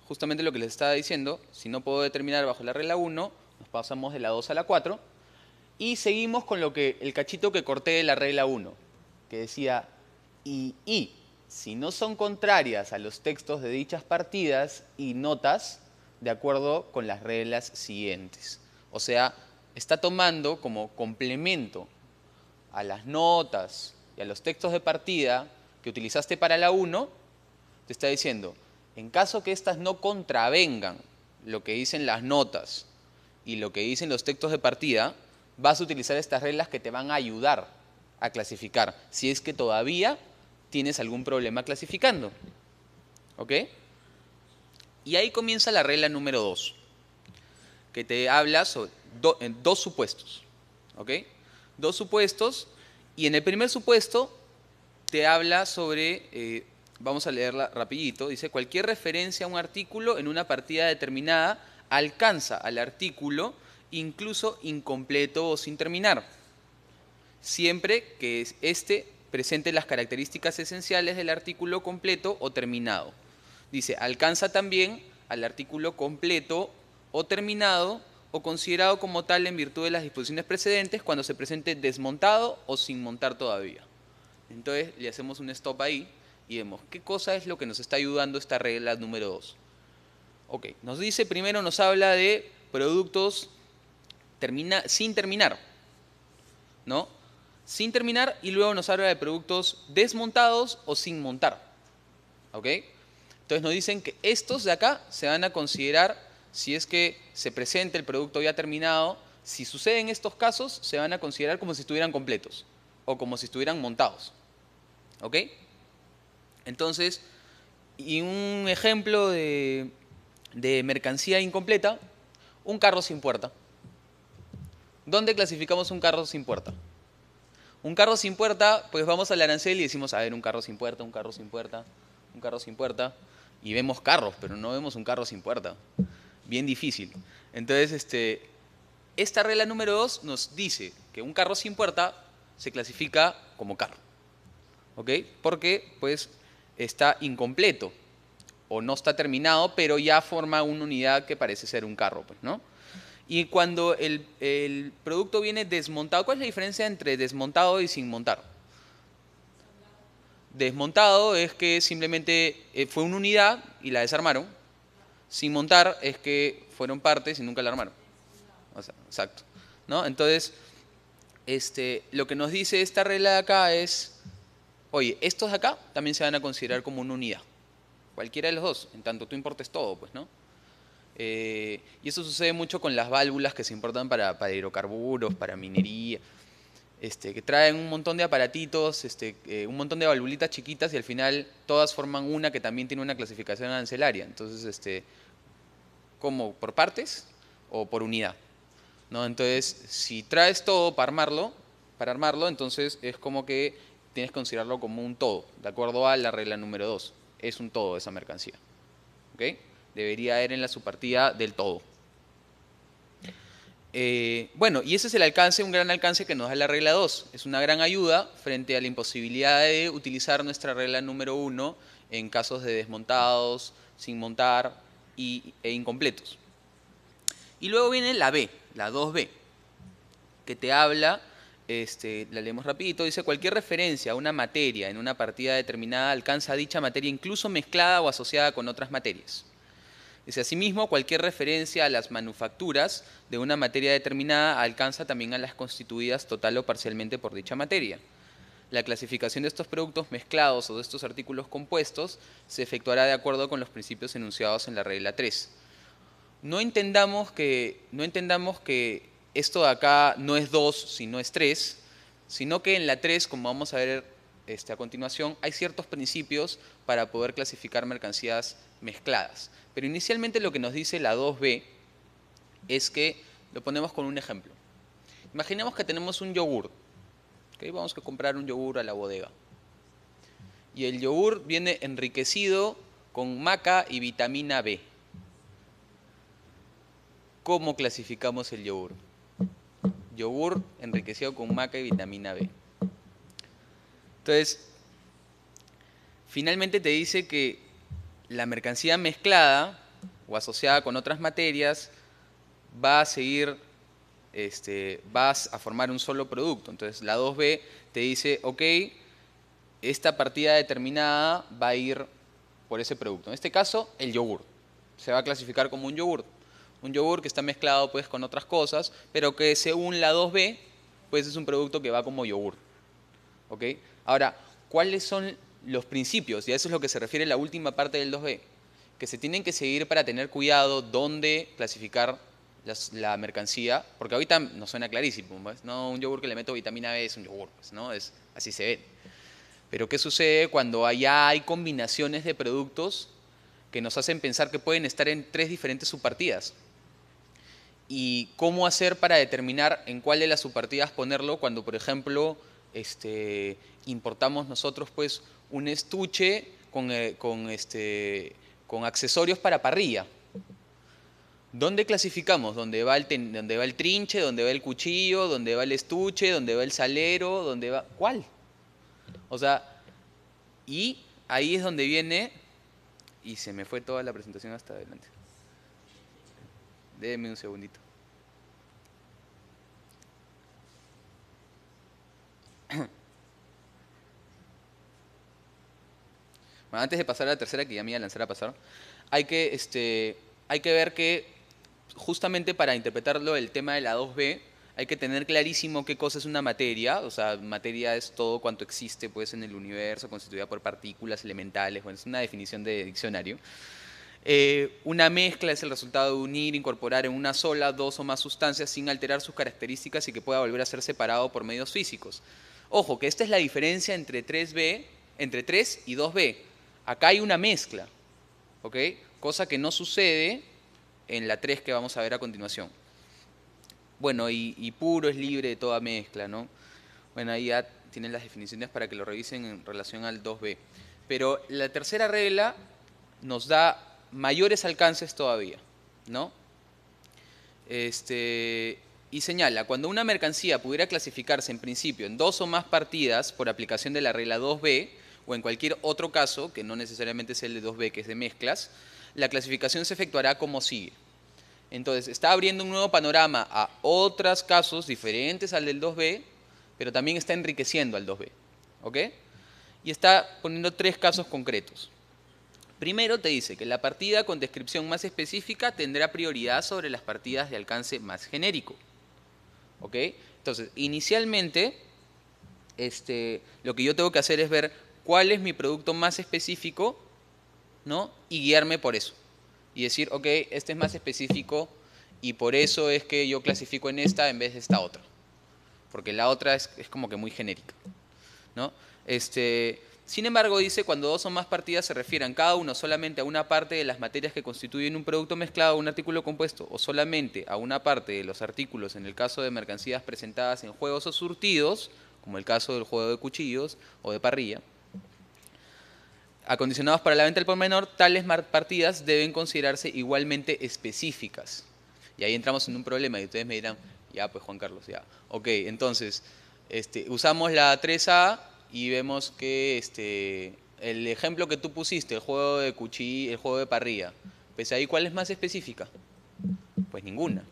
justamente lo que les estaba diciendo, si no puedo determinar bajo la regla 1, nos pasamos de la 2 a la 4 y seguimos con lo que el cachito que corté de la regla 1, que decía y y si no son contrarias a los textos de dichas partidas y notas de acuerdo con las reglas siguientes. O sea, está tomando como complemento a las notas y a los textos de partida que utilizaste para la 1, te está diciendo, en caso que estas no contravengan lo que dicen las notas y lo que dicen los textos de partida, vas a utilizar estas reglas que te van a ayudar a clasificar, si es que todavía tienes algún problema clasificando. ¿Ok? Y ahí comienza la regla número dos. que te habla sobre en dos supuestos. ¿Ok? Dos supuestos, y en el primer supuesto te habla sobre, eh, vamos a leerla rapidito, dice, cualquier referencia a un artículo en una partida determinada alcanza al artículo incluso incompleto o sin terminar, siempre que este presente las características esenciales del artículo completo o terminado. Dice, alcanza también al artículo completo o terminado o considerado como tal en virtud de las disposiciones precedentes cuando se presente desmontado o sin montar todavía. Entonces le hacemos un stop ahí y vemos qué cosa es lo que nos está ayudando esta regla número 2. Ok, nos dice primero, nos habla de productos termina, sin terminar, ¿no? sin terminar y luego nos habla de productos desmontados o sin montar. ¿Ok? Entonces nos dicen que estos de acá se van a considerar si es que se presenta el producto ya terminado. Si suceden estos casos, se van a considerar como si estuvieran completos o como si estuvieran montados. ¿Ok? Entonces, y un ejemplo de, de mercancía incompleta, un carro sin puerta. ¿Dónde clasificamos un carro sin puerta? Un carro sin puerta, pues vamos al arancel y decimos, a ver, un carro sin puerta, un carro sin puerta, un carro sin puerta. Y vemos carros, pero no vemos un carro sin puerta. Bien difícil. Entonces, este, esta regla número dos nos dice que un carro sin puerta se clasifica como carro. ¿Ok? Porque, pues, está incompleto o no está terminado, pero ya forma una unidad que parece ser un carro, pues, ¿no? Y cuando el, producto viene desmontado, ¿cuál es la diferencia entre desmontado y sin montar? Desmontado es que simplemente eh, fue una unidad y la desarmaron. Sin montar es que fueron partes y nunca la armaron. O sea, exacto. ¿No? Entonces, este, lo que nos dice esta regla de acá es, oye, estos de acá también se van a considerar como una unidad. Cualquiera de los dos, en tanto tú importes todo, pues, ¿no? Eh, y eso sucede mucho con las válvulas que se importan para, hidrocarburos, para minería, este, que traen un montón de aparatitos, este, eh, un montón de valvulitas chiquitas y al final todas forman una que también tiene una clasificación arancelaria. Entonces, este, ¿cómo? ¿Por partes o por unidad? Entonces, si traes todo para armarlo, para armarlo, entonces es como que tienes que considerarlo como un todo, de acuerdo a la regla número 2. Es un todo esa mercancía debería haber en la subpartida del todo. Eh, bueno, y ese es el alcance, un gran alcance que nos da la regla 2. Es una gran ayuda frente a la imposibilidad de utilizar nuestra regla número 1 en casos de desmontados, sin montar e incompletos. Y luego viene la B, la 2B, que te habla, este, la leemos rapidito, dice cualquier referencia a una materia en una partida determinada alcanza dicha materia incluso mezclada o asociada con otras materias. Dice, asimismo, cualquier referencia a las manufacturas de una materia determinada alcanza también a las constituidas total o parcialmente por dicha materia. La clasificación de estos productos mezclados o de estos artículos compuestos se efectuará de acuerdo con los principios enunciados en la regla 3. No entendamos que, no entendamos que esto de acá no es 2, sino es 3, sino que en la 3, como vamos a ver este, a continuación, hay ciertos principios para poder clasificar mercancías mezcladas. Pero inicialmente lo que nos dice la 2B es que lo ponemos con un ejemplo. Imaginemos que tenemos un yogur. Vamos a comprar un yogur a la bodega. Y el yogur viene enriquecido con maca y vitamina B. ¿Cómo clasificamos el yogur? Yogur enriquecido con maca y vitamina B. Entonces, finalmente te dice que la mercancía mezclada o asociada con otras materias va a seguir, este, vas a formar un solo producto. Entonces la 2B te dice, ok, esta partida determinada va a ir por ese producto. En este caso, el yogur. Se va a clasificar como un yogur. Un yogur que está mezclado pues con otras cosas, pero que según la 2B, pues es un producto que va como yogur. ¿Ok? Ahora, ¿cuáles son los principios, y a eso es lo que se refiere la última parte del 2B, que se tienen que seguir para tener cuidado dónde clasificar la mercancía, porque ahorita nos suena clarísimo, ¿ves? no, un yogur que le meto vitamina B es un yogur, pues, ¿no? Es, así se ve. Pero ¿qué sucede cuando allá hay combinaciones de productos que nos hacen pensar que pueden estar en tres diferentes subpartidas? ¿Y cómo hacer para determinar en cuál de las subpartidas ponerlo cuando, por ejemplo, este, importamos nosotros pues un estuche eh, con, este, con accesorios para parrilla. ¿Dónde clasificamos? ¿Dónde va, el ¿Dónde va el trinche? ¿Dónde va el cuchillo? ¿Dónde va el estuche? ¿Dónde va el salero? ¿Dónde va...? ¿Cuál? O sea, y ahí es donde viene... Y se me fue toda la presentación hasta adelante. Déjeme un segundito. antes de pasar a la tercera, que ya me iba a lanzar a pasar, hay que, este, hay que ver que justamente para interpretarlo el tema de la 2B, hay que tener clarísimo qué cosa es una materia, o sea, materia es todo cuanto existe pues, en el universo, constituida por partículas elementales, bueno, es una definición de diccionario. Eh, una mezcla es el resultado de unir, incorporar en una sola, dos o más sustancias sin alterar sus características y que pueda volver a ser separado por medios físicos. Ojo, que esta es la diferencia entre 3B, entre 3 y 2B. Acá hay una mezcla, ¿ok? Cosa que no sucede en la 3 que vamos a ver a continuación. Bueno, y, puro es libre de toda mezcla, ¿no? Bueno, ahí ya tienen las definiciones para que lo revisen en relación al 2b. Pero la tercera regla nos da mayores alcances todavía, ¿no? Este, y señala, cuando una mercancía pudiera clasificarse en principio en dos o más partidas por aplicación de la regla 2b, o en cualquier otro caso, que no necesariamente es el de 2B, que es de mezclas, la clasificación se efectuará como sigue. Entonces, está abriendo un nuevo panorama a otros casos diferentes al del 2B, pero también está enriqueciendo al 2B. ¿Ok? Y está poniendo tres casos concretos. Primero te dice que la partida con descripción más específica tendrá prioridad sobre las partidas de alcance más genérico. ¿Ok? Entonces, inicialmente, este, lo que yo tengo que hacer es ver cuál es mi producto más específico, ¿no? Y guiarme por eso. Y decir, ok, este es más específico y por eso es que yo clasifico en esta en vez de esta otra. Porque la otra es, es como que muy genérica, ¿no? Este, sin embargo, dice, cuando dos o más partidas se refieran cada uno solamente a una parte de las materias que constituyen un producto mezclado o un artículo compuesto, o solamente a una parte de los artículos en el caso de mercancías presentadas en juegos o surtidos, como el caso del juego de cuchillos o de parrilla, acondicionados para la venta al por menor, tales partidas deben considerarse igualmente específicas. Y ahí entramos en un problema y ustedes me dirán, ya pues Juan Carlos, ya. Ok, entonces, este, usamos la 3A y vemos que este, el ejemplo que tú pusiste, el juego de cuchillo, el juego de parrilla, pues ahí cuál es más específica? Pues ninguna.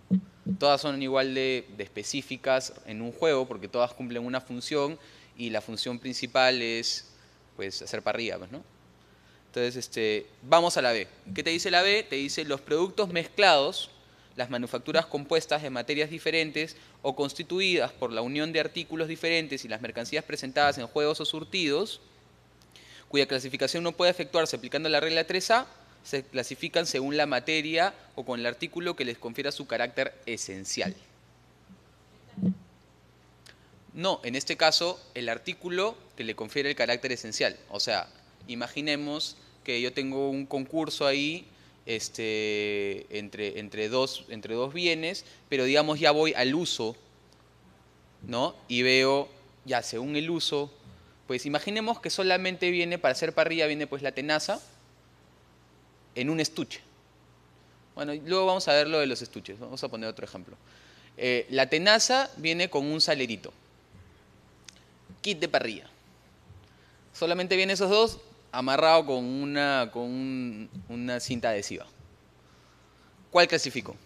Todas son igual de, específicas en un juego porque todas cumplen una función y la función principal es pues hacer parrilla, pues, ¿no? Entonces, este, vamos a la B. ¿Qué te dice la B? Te dice los productos mezclados, las manufacturas compuestas de materias diferentes o constituidas por la unión de artículos diferentes y las mercancías presentadas en juegos o surtidos, cuya clasificación no puede efectuarse aplicando la regla 3A, se clasifican según la materia o con el artículo que les confiera su carácter esencial. No, en este caso, el artículo que le confiere el carácter esencial. O sea, imaginemos que yo tengo un concurso ahí este, entre, dos, bienes, pero digamos ya voy al uso, ¿no? Y veo, ya según el uso, pues imaginemos que solamente viene, para hacer parrilla, viene pues la tenaza en un estuche. Bueno, luego vamos a ver lo de los estuches, vamos a poner otro ejemplo. Eh, la tenaza viene con un salerito, kit de parrilla. Solamente vienen esos dos, amarrado con una, con una cinta adhesiva. ¿Cuál clasifico?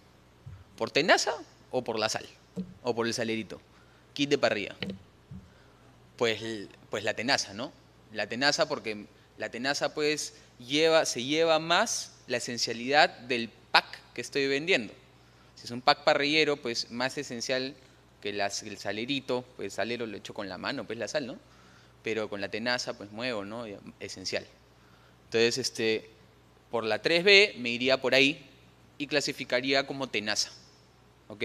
¿Por tenaza o por la sal? ¿O por el salerito? Kit de parrilla. Pues, pues la tenaza, ¿no? La tenaza porque la tenaza pues lleva, se lleva más la esencialidad del pack que estoy vendiendo. Si es un pack parrillero, pues más esencial que el salerito, pues el salero lo echo con la mano, pues la sal, ¿no? pero con la tenaza pues muevo, ¿no? Esencial. Entonces, este, por la 3B me iría por ahí y clasificaría como tenaza. ¿Ok?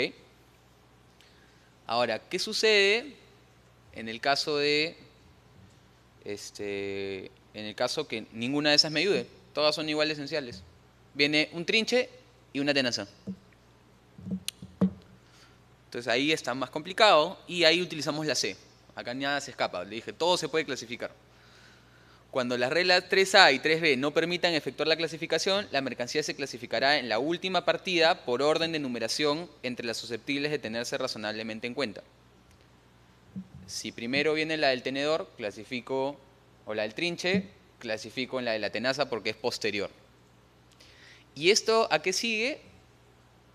Ahora, ¿qué sucede en el caso de este, en el caso que ninguna de esas me ayude? Todas son igual esenciales. Viene un trinche y una tenaza. Entonces ahí está más complicado y ahí utilizamos la C acá nada se escapa. Le dije, todo se puede clasificar. Cuando las reglas 3A y 3B no permitan efectuar la clasificación, la mercancía se clasificará en la última partida por orden de numeración entre las susceptibles de tenerse razonablemente en cuenta. Si primero viene la del tenedor, clasifico, o la del trinche, clasifico en la de la tenaza porque es posterior. ¿Y esto a qué sigue?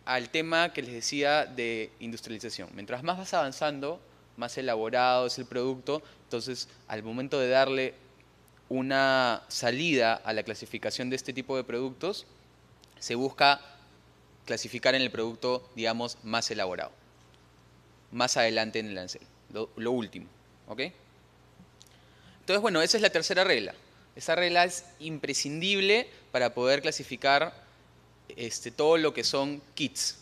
Al tema que les decía de industrialización. Mientras más vas avanzando, más elaborado es el producto, entonces al momento de darle una salida a la clasificación de este tipo de productos, se busca clasificar en el producto, digamos, más elaborado, más adelante en el ancel lo, último. Entonces, bueno, esa es la tercera regla. Esa regla es imprescindible para poder clasificar este, todo lo que son kits,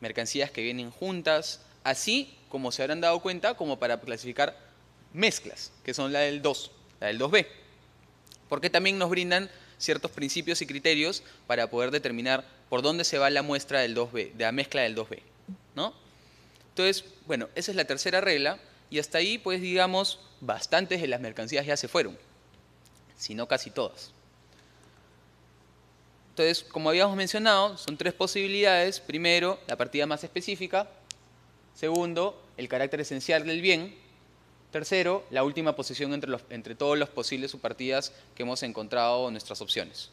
mercancías que vienen juntas, así como se habrán dado cuenta, como para clasificar mezclas, que son la del 2, la del 2B, porque también nos brindan ciertos principios y criterios para poder determinar por dónde se va la muestra del 2B, de la mezcla del 2B, ¿no? Entonces, bueno, esa es la tercera regla y hasta ahí, pues digamos, bastantes de las mercancías ya se fueron, sino casi todas. Entonces, como habíamos mencionado, son tres posibilidades. Primero, la partida más específica, Segundo, el carácter esencial del bien. Tercero, la última posición entre, todos los posibles subpartidas que hemos encontrado nuestras opciones.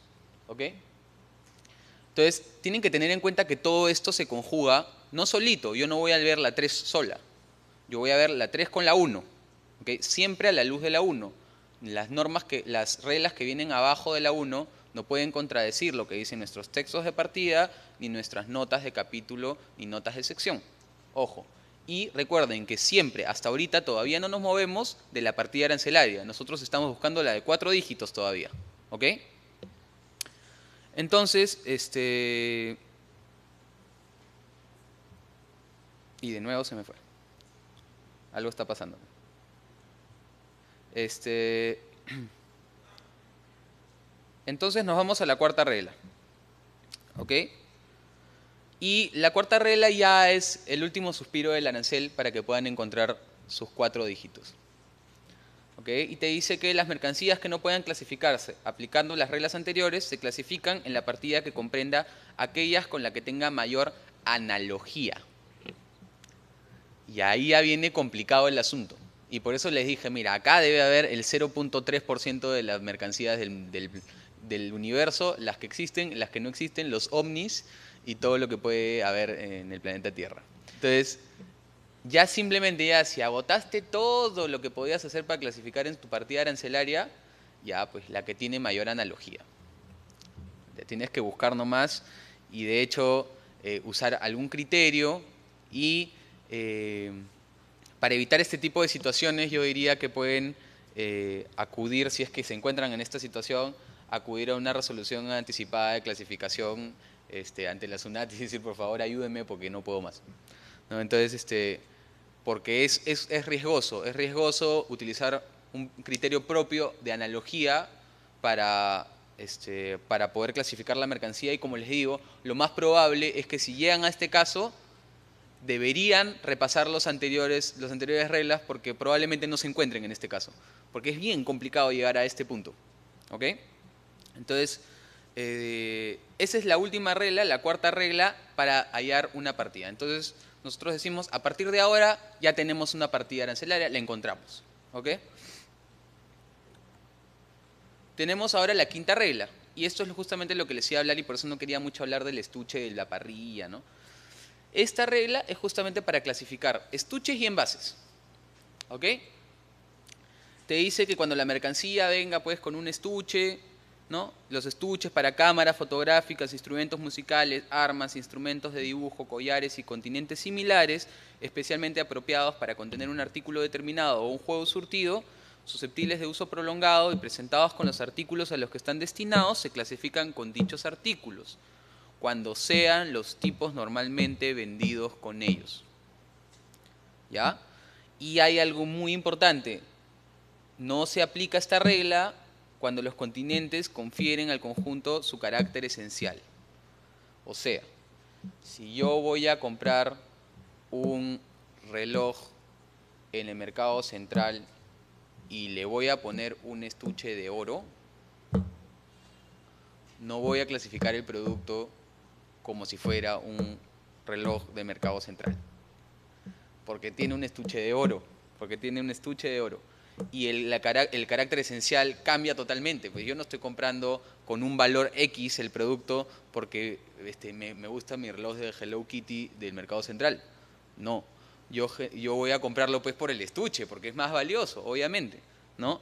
Entonces, tienen que tener en cuenta que todo esto se conjuga no solito. Yo no voy a ver la 3 sola. Yo voy a ver la 3 con la 1. Siempre a la luz de la 1. Las normas, las reglas que vienen abajo de la 1 no pueden contradecir lo que dicen nuestros textos de partida, ni nuestras notas de capítulo, ni notas de sección ojo. Y recuerden que siempre, hasta ahorita, todavía no nos movemos de la partida arancelaria. Nosotros estamos buscando la de cuatro dígitos todavía. ¿Ok? Entonces, este... Y de nuevo se me fue. Algo está pasando. Este... Entonces nos vamos a la cuarta regla. ¿Ok? Y la cuarta regla ya es el último suspiro del arancel para que puedan encontrar sus cuatro dígitos. Y te dice que las mercancías que no puedan clasificarse aplicando las reglas anteriores se clasifican en la partida que comprenda aquellas con la que tenga mayor analogía. Y ahí ya viene complicado el asunto. Y por eso les dije, mira, acá debe haber el 0.3% de las mercancías del, del universo, las que existen, las que no existen, los ovnis y todo lo que puede haber en el planeta Tierra. Entonces, ya simplemente ya si agotaste todo lo que podías hacer para clasificar en tu partida arancelaria, ya pues la que tiene mayor analogía. tienes que buscar nomás y de hecho eh, usar algún criterio y eh, para evitar este tipo de situaciones yo diría que pueden eh, acudir si es que se encuentran en esta situación acudir a una resolución anticipada de clasificación este, ante la SUNAT y decir, por favor, ayúdeme porque no puedo más. Entonces, este, porque es, es, es, riesgoso, es riesgoso utilizar un criterio propio de analogía para, este, para poder clasificar la mercancía y como les digo, lo más probable es que si llegan a este caso, deberían repasar los anteriores, las anteriores reglas porque probablemente no se encuentren en este caso, porque es bien complicado llegar a este punto. ¿ok? Entonces, eh, esa es la última regla, la cuarta regla para hallar una partida. Entonces, nosotros decimos, a partir de ahora ya tenemos una partida arancelaria, la encontramos. ¿Ok? Tenemos ahora la quinta regla, y esto es justamente lo que les iba a hablar y por eso no quería mucho hablar del estuche, de la parrilla, ¿no? Esta regla es justamente para clasificar estuches y envases. Te dice que cuando la mercancía venga pues con un estuche, los estuches para cámaras fotográficas, instrumentos musicales, armas, instrumentos de dibujo, collares y continentes similares, especialmente apropiados para contener un artículo determinado o un juego surtido, susceptibles de uso prolongado y presentados con los artículos a los que están destinados, se clasifican con dichos artículos, cuando sean los tipos normalmente vendidos con ellos. ¿Ya? Y hay algo muy importante. No se aplica esta regla cuando los continentes confieren al conjunto su carácter esencial. O sea, si yo voy a comprar un reloj en el mercado central y le voy a poner un estuche de oro, no voy a clasificar el producto como si fuera un reloj de mercado central. Porque tiene un estuche de oro, porque tiene un estuche de oro y el, carácter esencial cambia totalmente. Pues yo no estoy comprando con un valor X el producto porque este, me, gusta mi reloj de Hello Kitty del mercado central. No, yo, voy a comprarlo pues por el estuche, porque es más valioso, obviamente. ¿no?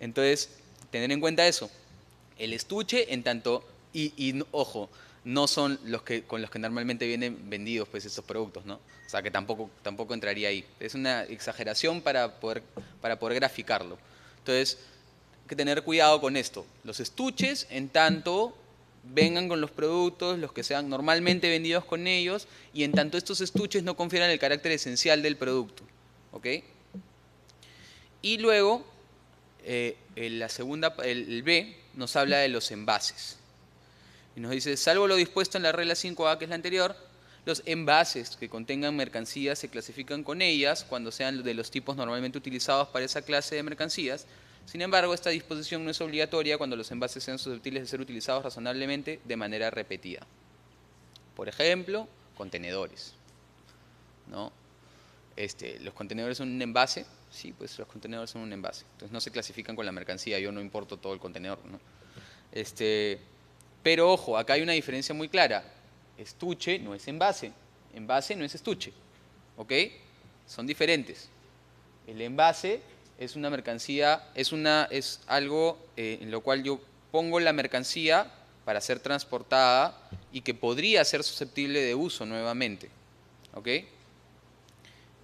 Entonces, tener en cuenta eso. El estuche en tanto, y, y ojo, no son los que con los que normalmente vienen vendidos pues esos productos, ¿no? O sea, que tampoco tampoco entraría ahí. Es una exageración para poder graficarlo. Entonces, hay que tener cuidado con esto. Los estuches en tanto vengan con los productos, los que sean normalmente vendidos con ellos y en tanto estos estuches no confieran el carácter esencial del producto, Y luego eh, la segunda, el B nos habla de los envases. Y nos dice, salvo lo dispuesto en la regla 5A, que es la anterior, los envases que contengan mercancías se clasifican con ellas cuando sean de los tipos normalmente utilizados para esa clase de mercancías. Sin embargo, esta disposición no es obligatoria cuando los envases sean susceptibles de ser utilizados razonablemente de manera repetida. Por ejemplo, contenedores. Este, los contenedores son un envase, sí, pues los contenedores son un envase. Entonces no se clasifican con la mercancía, yo no importo todo el contenedor. ¿no? Este, pero ojo, acá hay una diferencia muy clara. Estuche no es envase, envase no es estuche. ¿Ok? Son diferentes. El envase es una mercancía, es, una, es algo eh, en lo cual yo pongo la mercancía para ser transportada y que podría ser susceptible de uso nuevamente. ¿Ok?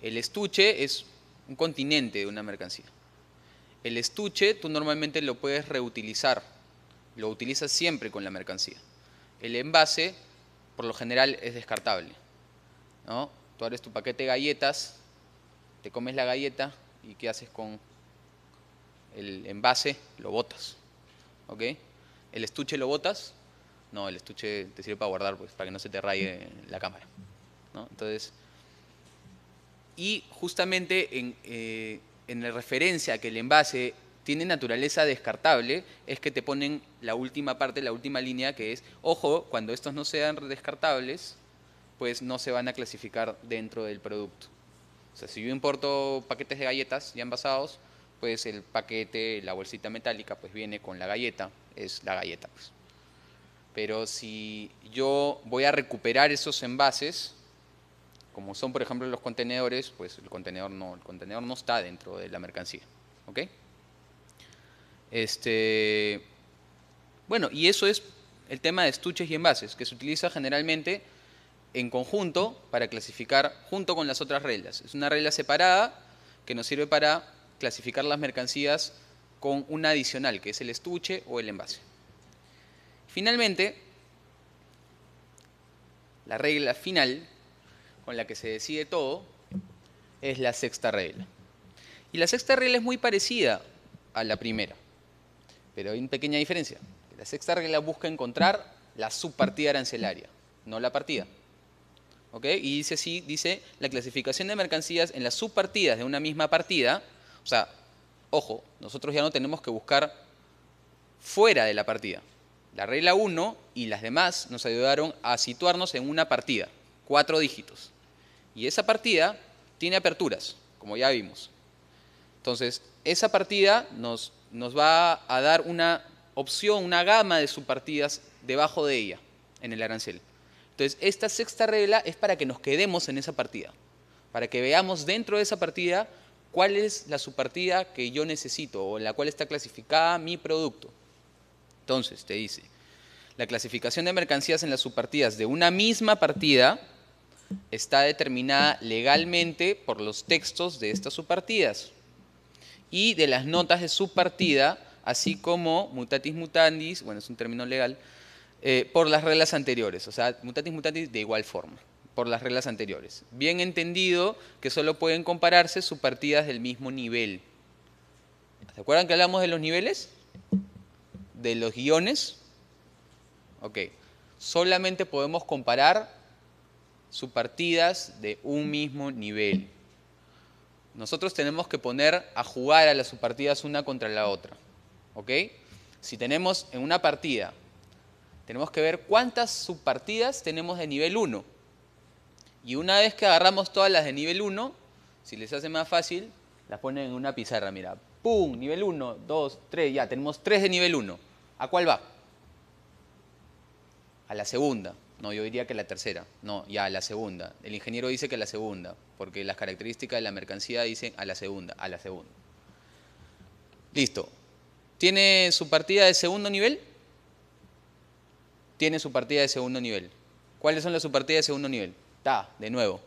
El estuche es un continente de una mercancía. El estuche tú normalmente lo puedes reutilizar lo utilizas siempre con la mercancía. El envase, por lo general, es descartable. ¿no? Tú abres tu paquete de galletas, te comes la galleta y ¿qué haces con el envase? Lo botas. ¿Ok? ¿El estuche lo botas? No, el estuche te sirve para guardar, pues, para que no se te raye la cámara. ¿no? Entonces, y justamente en, eh, la referencia a que el envase tiene naturaleza descartable es que te ponen la última parte, la última línea, que es, ojo, cuando estos no sean descartables, pues no se van a clasificar dentro del producto. O sea, si yo importo paquetes de galletas ya envasados, pues el paquete, la bolsita metálica, pues viene con la galleta, es la galleta. Pues. Pero si yo voy a recuperar esos envases, como son por ejemplo los contenedores, pues el contenedor no, el contenedor no está dentro de la mercancía. ¿ok? Este, bueno, y eso es el tema de estuches y envases, que se utiliza generalmente en conjunto para clasificar junto con las otras reglas. Es una regla separada que nos sirve para clasificar las mercancías con una adicional, que es el estuche o el envase. Finalmente, la regla final con la que se decide todo es la sexta regla. Y la sexta regla es muy parecida a la primera. Pero hay una pequeña diferencia. La sexta regla busca encontrar la subpartida arancelaria, no la partida. ¿Ok? Y dice así, dice, la clasificación de mercancías en las subpartidas de una misma partida, o sea, ojo, nosotros ya no tenemos que buscar fuera de la partida. La regla 1 y las demás nos ayudaron a situarnos en una partida, cuatro dígitos. Y esa partida tiene aperturas, como ya vimos. Entonces, esa partida nos nos va a dar una opción, una gama de subpartidas debajo de ella en el arancel. Entonces, esta sexta regla es para que nos quedemos en esa partida, para que veamos dentro de esa partida cuál es la subpartida que yo necesito o en la cual está clasificada mi producto. Entonces, te dice, la clasificación de mercancías en las subpartidas de una misma partida está determinada legalmente por los textos de estas subpartidas y de las notas de su partida, así como mutatis mutandis, bueno, es un término legal, eh, por las reglas anteriores, o sea, mutatis mutandis de igual forma, por las reglas anteriores. Bien entendido que solo pueden compararse subpartidas del mismo nivel. ¿Se acuerdan que hablamos de los niveles? De los guiones. Ok. Solamente podemos comparar subpartidas de un mismo nivel. Nosotros tenemos que poner a jugar a las subpartidas una contra la otra. ¿Ok? Si tenemos en una partida, tenemos que ver cuántas subpartidas tenemos de nivel 1. Y una vez que agarramos todas las de nivel 1, si les hace más fácil, las ponen en una pizarra, mira. ¡Pum! Nivel 1, 2, 3, ya, tenemos 3 de nivel 1. ¿A cuál va? A la segunda. No, yo diría que la tercera. No, ya, la segunda. El ingeniero dice que la segunda, porque las características de la mercancía dicen a la segunda, a la segunda. Listo. ¿Tiene su partida de segundo nivel? Tiene su partida de segundo nivel. ¿Cuáles son las partidas de segundo nivel? Da, de nuevo.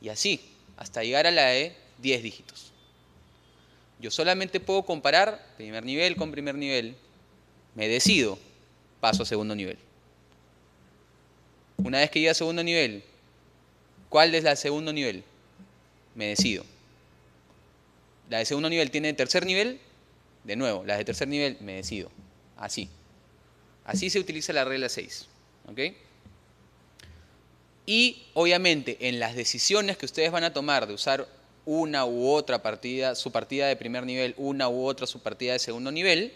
Y así, hasta llegar a la E, 10 dígitos. Yo solamente puedo comparar primer nivel con primer nivel. Me decido, paso a segundo nivel. Una vez que llega a segundo nivel, ¿cuál es la de segundo nivel? Me decido. La de segundo nivel tiene tercer nivel, de nuevo, la de tercer nivel me decido. Así. Así se utiliza la regla 6. ¿ok? Y obviamente en las decisiones que ustedes van a tomar de usar una u otra partida, su partida de primer nivel, una u otra su partida de segundo nivel,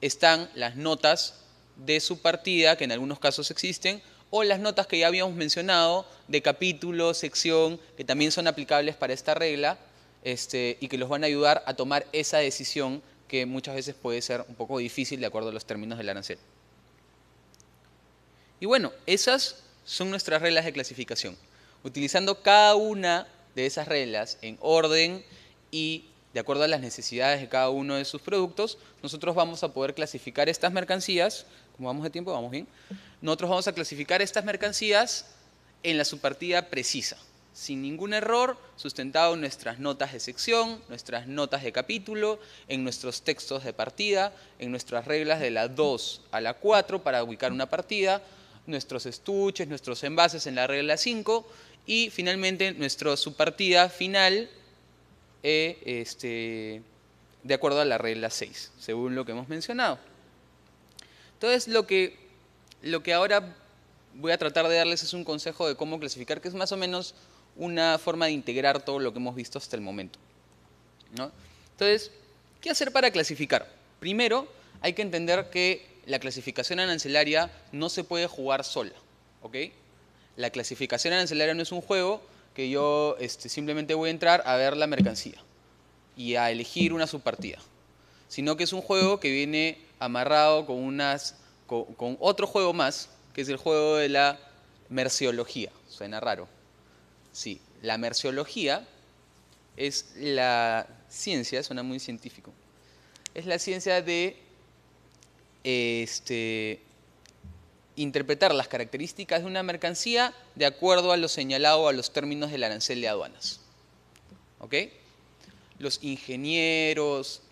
están las notas de su partida, que en algunos casos existen, o las notas que ya habíamos mencionado de capítulo, sección, que también son aplicables para esta regla este, y que los van a ayudar a tomar esa decisión que muchas veces puede ser un poco difícil de acuerdo a los términos del arancel. Y bueno, esas son nuestras reglas de clasificación. Utilizando cada una de esas reglas en orden y de acuerdo a las necesidades de cada uno de sus productos, nosotros vamos a poder clasificar estas mercancías, como vamos de tiempo, vamos bien, nosotros vamos a clasificar estas mercancías en la subpartida precisa, sin ningún error, sustentado en nuestras notas de sección, nuestras notas de capítulo, en nuestros textos de partida, en nuestras reglas de la 2 a la 4 para ubicar una partida, nuestros estuches, nuestros envases en la regla 5 y finalmente nuestra subpartida final eh, este, de acuerdo a la regla 6, según lo que hemos mencionado. Entonces, lo que lo que ahora voy a tratar de darles es un consejo de cómo clasificar, que es más o menos una forma de integrar todo lo que hemos visto hasta el momento. Entonces, ¿qué hacer para clasificar? Primero, hay que entender que la clasificación arancelaria no se puede jugar sola. ¿ok? La clasificación anancelaria no es un juego que yo este, simplemente voy a entrar a ver la mercancía y a elegir una subpartida, sino que es un juego que viene amarrado con unas con, otro juego más, que es el juego de la merciología. Suena raro. Sí, la merciología es la ciencia, suena muy científico, es la ciencia de este, interpretar las características de una mercancía de acuerdo a lo señalado a los términos del arancel de aduanas. ¿Ok? Los ingenieros,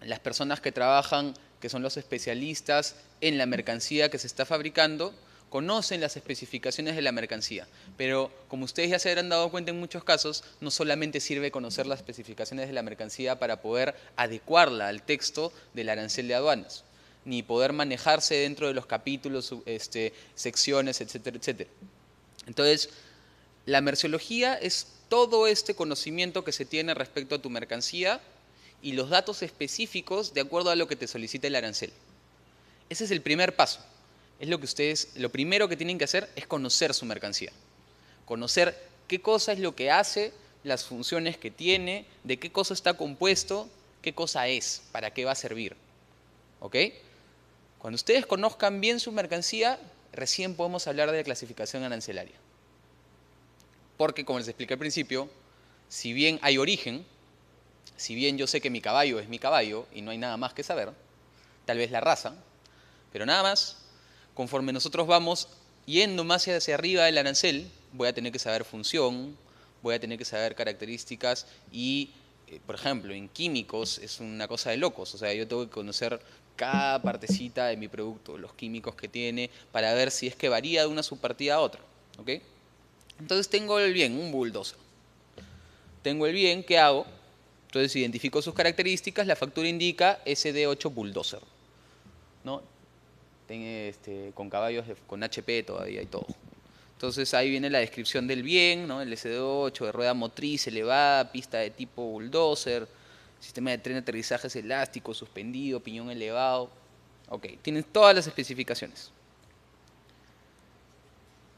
las personas que trabajan, que son los especialistas en la mercancía que se está fabricando, conocen las especificaciones de la mercancía, pero como ustedes ya se habrán dado cuenta en muchos casos, no solamente sirve conocer las especificaciones de la mercancía para poder adecuarla al texto del arancel de aduanas, ni poder manejarse dentro de los capítulos, este, secciones, etcétera, etcétera. Entonces, la merciología es todo este conocimiento que se tiene respecto a tu mercancía y los datos específicos de acuerdo a lo que te solicita el arancel. Ese es el primer paso. Es lo que ustedes, lo primero que tienen que hacer es conocer su mercancía. Conocer qué cosa es lo que hace, las funciones que tiene, de qué cosa está compuesto, qué cosa es, para qué va a servir. ¿Ok? Cuando ustedes conozcan bien su mercancía, recién podemos hablar de la clasificación arancelaria. Porque, como les expliqué al principio, si bien hay origen, si bien yo sé que mi caballo es mi caballo y no hay nada más que saber, tal vez la raza, pero nada más, conforme nosotros vamos yendo más hacia arriba del arancel, voy a tener que saber función, voy a tener que saber características y, eh, por ejemplo, en químicos es una cosa de locos. O sea, yo tengo que conocer cada partecita de mi producto, los químicos que tiene, para ver si es que varía de una subpartida a otra. ¿ok? Entonces tengo el bien, un bulldozer. Tengo el bien, ¿qué hago? Entonces identifico sus características, la factura indica SD8 bulldozer. ¿no? Tiene este, con caballos con HP todavía y todo. Entonces ahí viene la descripción del bien, ¿no? El SD8 de rueda motriz elevada, pista de tipo bulldozer, sistema de tren de aterrizajes elástico, suspendido, piñón elevado. Ok, tienen todas las especificaciones.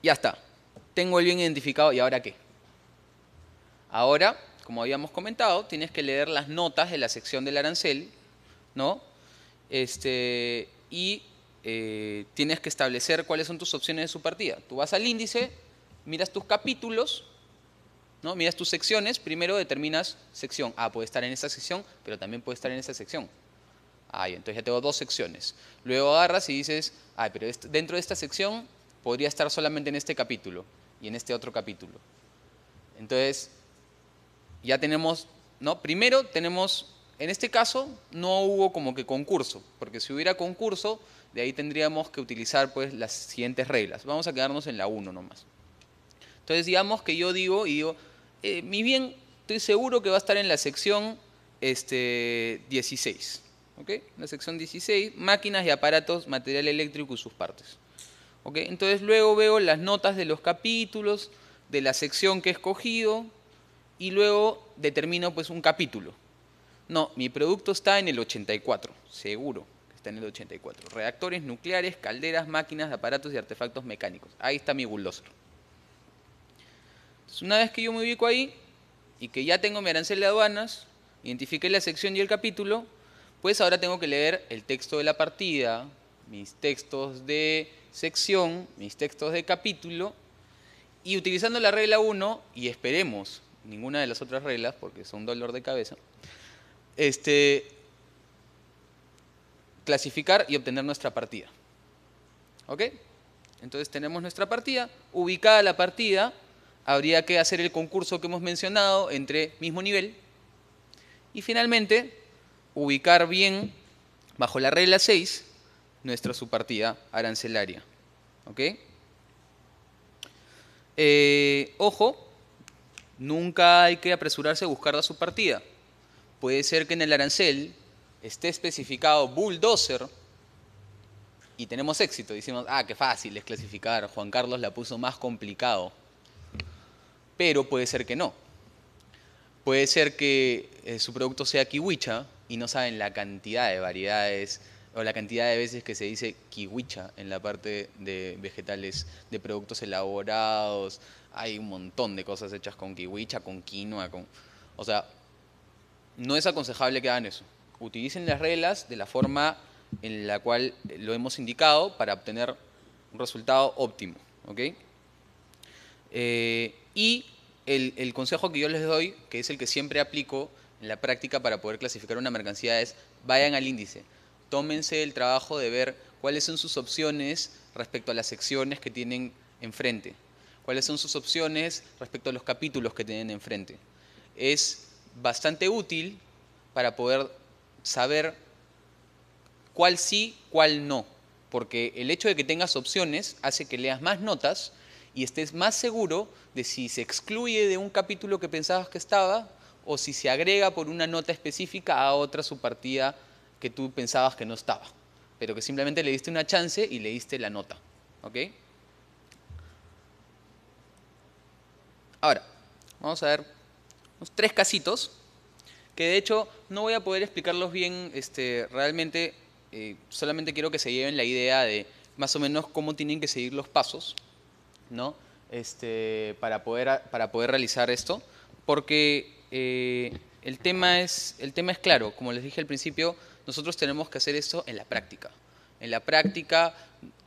Ya está. Tengo el bien identificado y ahora qué. Ahora, como habíamos comentado, tienes que leer las notas de la sección del arancel, ¿no? Este, y eh, tienes que establecer cuáles son tus opciones de partida. Tú vas al índice, miras tus capítulos, ¿no? miras tus secciones, primero determinas sección. Ah, puede estar en esta sección, pero también puede estar en esta sección. Ah, entonces ya tengo dos secciones. Luego agarras y dices, ah, pero dentro de esta sección podría estar solamente en este capítulo y en este otro capítulo. Entonces, ya tenemos, ¿no? Primero tenemos en este caso no hubo como que concurso, porque si hubiera concurso, de ahí tendríamos que utilizar pues las siguientes reglas. Vamos a quedarnos en la 1 nomás. Entonces digamos que yo digo y digo, eh, mi bien, estoy seguro que va a estar en la sección este, 16. ¿ok? La sección 16, máquinas y aparatos, material eléctrico y sus partes. ¿ok? Entonces luego veo las notas de los capítulos, de la sección que he escogido, y luego determino pues un capítulo. No, mi producto está en el 84, seguro que está en el 84. Reactores nucleares, calderas, máquinas, aparatos y artefactos mecánicos. Ahí está mi bulldozer. una vez que yo me ubico ahí y que ya tengo mi arancel de aduanas, identifiqué la sección y el capítulo, pues ahora tengo que leer el texto de la partida, mis textos de sección, mis textos de capítulo, y utilizando la regla 1, y esperemos ninguna de las otras reglas, porque son dolor de cabeza, este, clasificar y obtener nuestra partida. ¿Ok? Entonces tenemos nuestra partida, ubicada la partida, habría que hacer el concurso que hemos mencionado entre mismo nivel y finalmente ubicar bien, bajo la regla 6, nuestra subpartida arancelaria. ¿Ok? Eh, ojo, nunca hay que apresurarse a buscar la subpartida puede ser que en el arancel esté especificado bulldozer y tenemos éxito. Dicimos, ah, qué fácil es clasificar, Juan Carlos la puso más complicado. Pero puede ser que no. Puede ser que eh, su producto sea kiwicha y no saben la cantidad de variedades o la cantidad de veces que se dice kiwicha en la parte de vegetales, de productos elaborados. Hay un montón de cosas hechas con kiwicha, con quinoa, con... O sea, no es aconsejable que hagan eso. Utilicen las reglas de la forma en la cual lo hemos indicado para obtener un resultado óptimo. Eh, y el, el, consejo que yo les doy, que es el que siempre aplico en la práctica para poder clasificar una mercancía, es vayan al índice, tómense el trabajo de ver cuáles son sus opciones respecto a las secciones que tienen enfrente, cuáles son sus opciones respecto a los capítulos que tienen enfrente. Es bastante útil para poder saber cuál sí, cuál no. Porque el hecho de que tengas opciones hace que leas más notas y estés más seguro de si se excluye de un capítulo que pensabas que estaba o si se agrega por una nota específica a otra subpartida que tú pensabas que no estaba, pero que simplemente le diste una chance y le diste la nota. Ahora, vamos a ver tres casitos, que de hecho no voy a poder explicarlos bien este, realmente, eh, solamente quiero que se lleven la idea de más o menos cómo tienen que seguir los pasos, ¿no? Este, para, poder, para poder realizar esto, porque eh, el, tema es, el tema es claro, como les dije al principio, nosotros tenemos que hacer esto en la práctica. En la práctica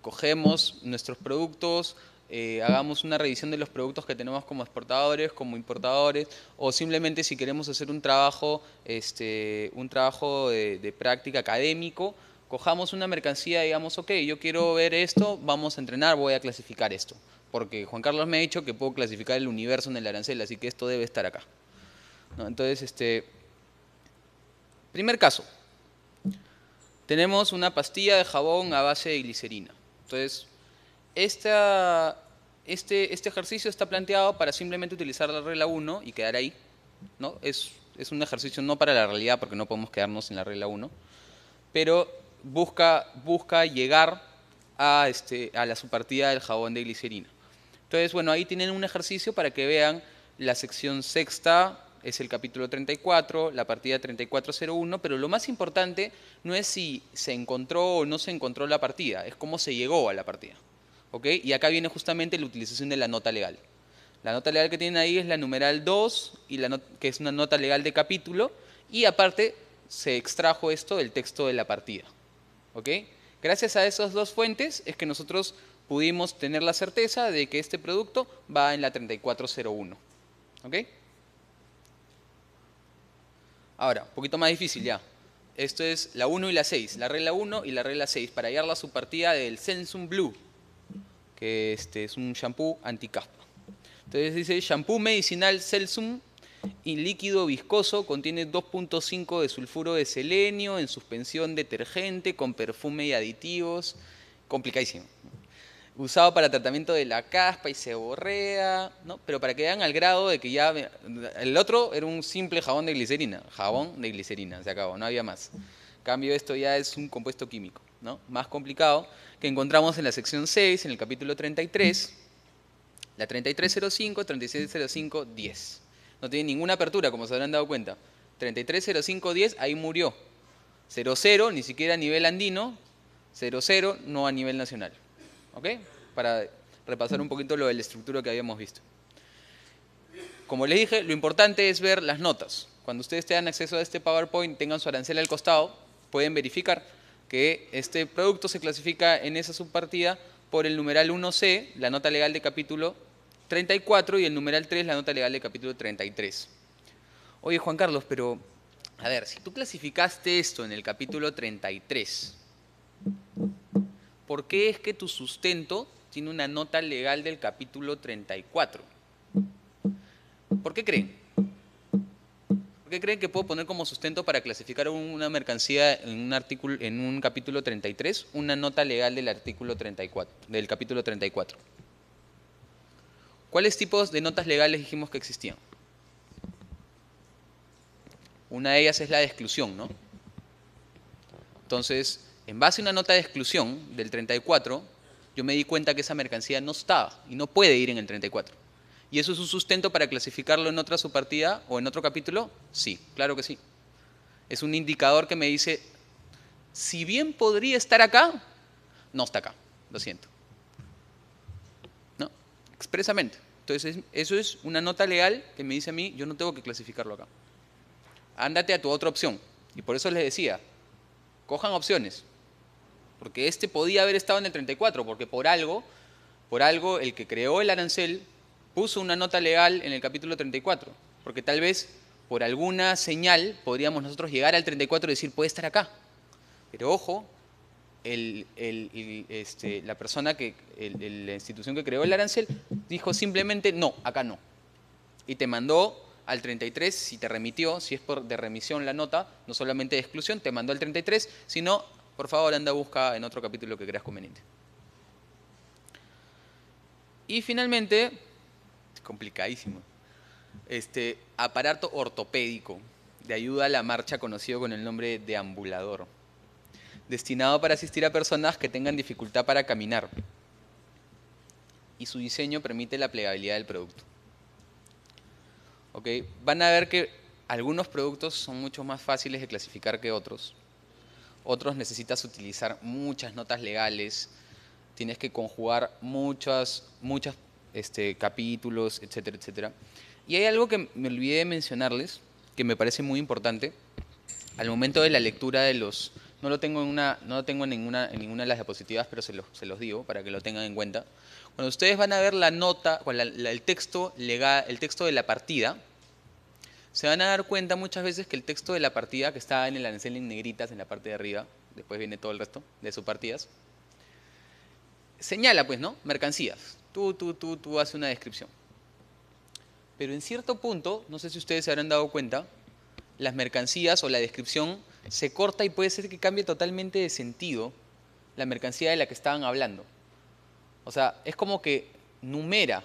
cogemos nuestros productos, eh, hagamos una revisión de los productos que tenemos como exportadores, como importadores, o simplemente si queremos hacer un trabajo, este, un trabajo de, práctica académico, cojamos una mercancía, y digamos, ok, yo quiero ver esto, vamos a entrenar, voy a clasificar esto, porque Juan Carlos me ha dicho que puedo clasificar el universo en el arancel, así que esto debe estar acá. Entonces, este, primer caso, tenemos una pastilla de jabón a base de glicerina. Entonces, este, este, ejercicio está planteado para simplemente utilizar la regla 1 y quedar ahí. ¿no? Es, un ejercicio no para la realidad porque no podemos quedarnos en la regla 1, pero busca, busca llegar a, este, a la subpartida del jabón de glicerina. Entonces, bueno, ahí tienen un ejercicio para que vean la sección sexta, es el capítulo 34, la partida 3401, pero lo más importante no es si se encontró o no se encontró la partida, es cómo se llegó a la partida. Y acá viene justamente la utilización de la nota legal. La nota legal que tienen ahí es la numeral 2, y que es una nota legal de capítulo, y aparte se extrajo esto del texto de la partida. ¿ok? Gracias a esas dos fuentes es que nosotros pudimos tener la certeza de que este producto va en la 3401. Ahora, un poquito más difícil ya. Esto es la 1 y la 6, la regla 1 y la regla 6, para hallar la subpartida del Sensum Blue que este, es un shampoo anticaspa. Entonces dice, shampoo medicinal Celsum y líquido viscoso contiene 2.5 de sulfuro de selenio en suspensión detergente con perfume y aditivos. Complicadísimo. Usado para tratamiento de la caspa y se borrea, ¿no? Pero para que vean al grado de que ya... El otro era un simple jabón de glicerina. Jabón de glicerina, se acabó, no había más. cambio, esto ya es un compuesto químico más complicado, que encontramos en la sección 6, en el capítulo 33, la 3305, 3605, 10. No tiene ninguna apertura, como se habrán dado cuenta. 3305, 10, ahí murió. 00, ni siquiera a nivel andino, 00, no a nivel nacional. ¿Ok? Para repasar un poquito lo de la estructura que habíamos visto. Como les dije, lo importante es ver las notas. Cuando ustedes tengan acceso a este PowerPoint, tengan su arancel al costado, pueden verificar que este producto se clasifica en esa subpartida por el numeral 1C, la nota legal de capítulo 34, y el numeral 3, la nota legal de capítulo 33. Oye, Juan Carlos, pero, a ver, si tú clasificaste esto en el capítulo 33, ¿por qué es que tu sustento tiene una nota legal del capítulo 34? ¿Por qué creen? ¿Por qué creen que puedo poner como sustento para clasificar una mercancía en un artículo en un capítulo 33 una nota legal del artículo 34 del capítulo 34? ¿Cuáles tipos de notas legales dijimos que existían? Una de ellas es la de exclusión, ¿no? Entonces, en base a una nota de exclusión del 34, yo me di cuenta que esa mercancía no estaba y no puede ir en el 34. ¿Y eso es un sustento para clasificarlo en otra subpartida o en otro capítulo? Sí, claro que sí. Es un indicador que me dice, si bien podría estar acá, no está acá, lo siento. ¿No? Expresamente. Entonces, eso es una nota legal que me dice a mí, yo no tengo que clasificarlo acá. Ándate a tu otra opción. Y por eso les decía, cojan opciones. Porque este podía haber estado en el 34, porque por algo, por algo el que creó el arancel puso una nota legal en el capítulo 34, porque tal vez por alguna señal podríamos nosotros llegar al 34 y decir, puede estar acá. Pero ojo, este, la persona que, la institución que creó el arancel dijo simplemente, no, acá no. Y te mandó al 33, si te remitió, si es de remisión la nota, no solamente de exclusión, te mandó al 33, sino, por favor, anda a buscar en otro capítulo que creas conveniente. Y finalmente, complicadísimo. Este, aparato ortopédico de ayuda a la marcha conocido con el nombre de ambulador, destinado para asistir a personas que tengan dificultad para caminar. Y su diseño permite la plegabilidad del producto. Okay. Van a ver que algunos productos son mucho más fáciles de clasificar que otros. Otros necesitas utilizar muchas notas legales, tienes que conjugar muchas, muchas este, capítulos, etcétera, etcétera. Y hay algo que me olvidé de mencionarles, que me parece muy importante, al momento de la lectura de los... No lo tengo en, una, no tengo en, ninguna, en ninguna de las diapositivas, pero se, se los digo para que lo tengan en cuenta. Cuando ustedes van a ver la nota, el, texto legal, el texto de la partida, se van a dar cuenta muchas veces que el texto de la partida, que está en el arancel en negritas en la parte de arriba, después viene todo el resto de sus partidas, señala, pues, ¿no? Mercancías tú, tú, tú, tú haces una descripción. Pero en cierto punto, no sé si ustedes se habrán dado cuenta, las mercancías o la descripción se corta y puede ser que cambie totalmente de sentido la mercancía de la que estaban hablando. O sea, es como que numera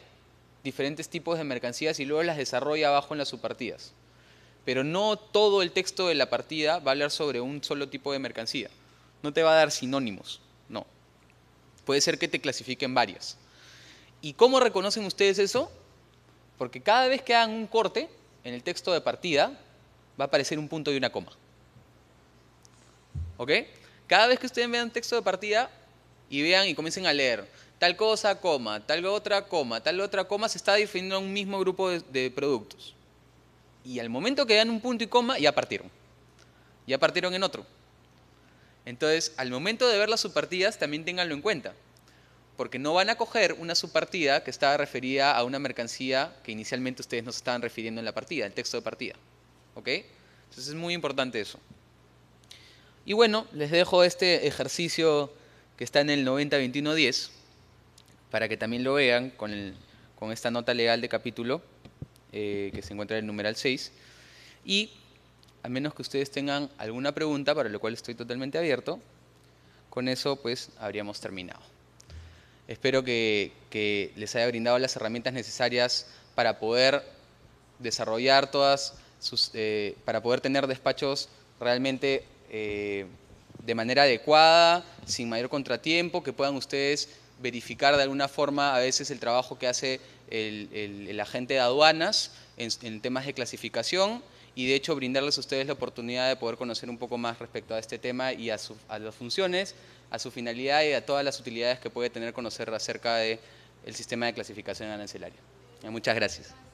diferentes tipos de mercancías y luego las desarrolla abajo en las subpartidas. Pero no todo el texto de la partida va a hablar sobre un solo tipo de mercancía. No te va a dar sinónimos, no. Puede ser que te clasifiquen varias. ¿Y cómo reconocen ustedes eso? Porque cada vez que hagan un corte en el texto de partida, va a aparecer un punto y una coma. ¿Ok? Cada vez que ustedes vean texto de partida y vean y comiencen a leer tal cosa, coma, tal otra coma, tal otra coma, se está definiendo un mismo grupo de, productos. Y al momento que vean un punto y coma, ya partieron. Ya partieron en otro. Entonces, al momento de ver las subpartidas, también ténganlo en cuenta porque no van a coger una subpartida que está referida a una mercancía que inicialmente ustedes nos estaban refiriendo en la partida, el texto de partida. ¿Ok? Entonces es muy importante eso. Y bueno, les dejo este ejercicio que está en el 90 para que también lo vean con, esta nota legal de capítulo eh, que se encuentra en el numeral 6. Y a menos que ustedes tengan alguna pregunta, para lo cual estoy totalmente abierto, con eso pues habríamos terminado. Espero que, les haya brindado las herramientas necesarias para poder desarrollar todas sus, eh, para poder tener despachos realmente eh, de manera adecuada, sin mayor contratiempo, que puedan ustedes verificar de alguna forma a veces el trabajo que hace el, agente de aduanas en, temas de clasificación y de hecho brindarles a ustedes la oportunidad de poder conocer un poco más respecto a este tema y a, sus a las funciones a su finalidad y a todas las utilidades que puede tener conocer acerca del sistema de clasificación arancelaria. Eh, muchas gracias.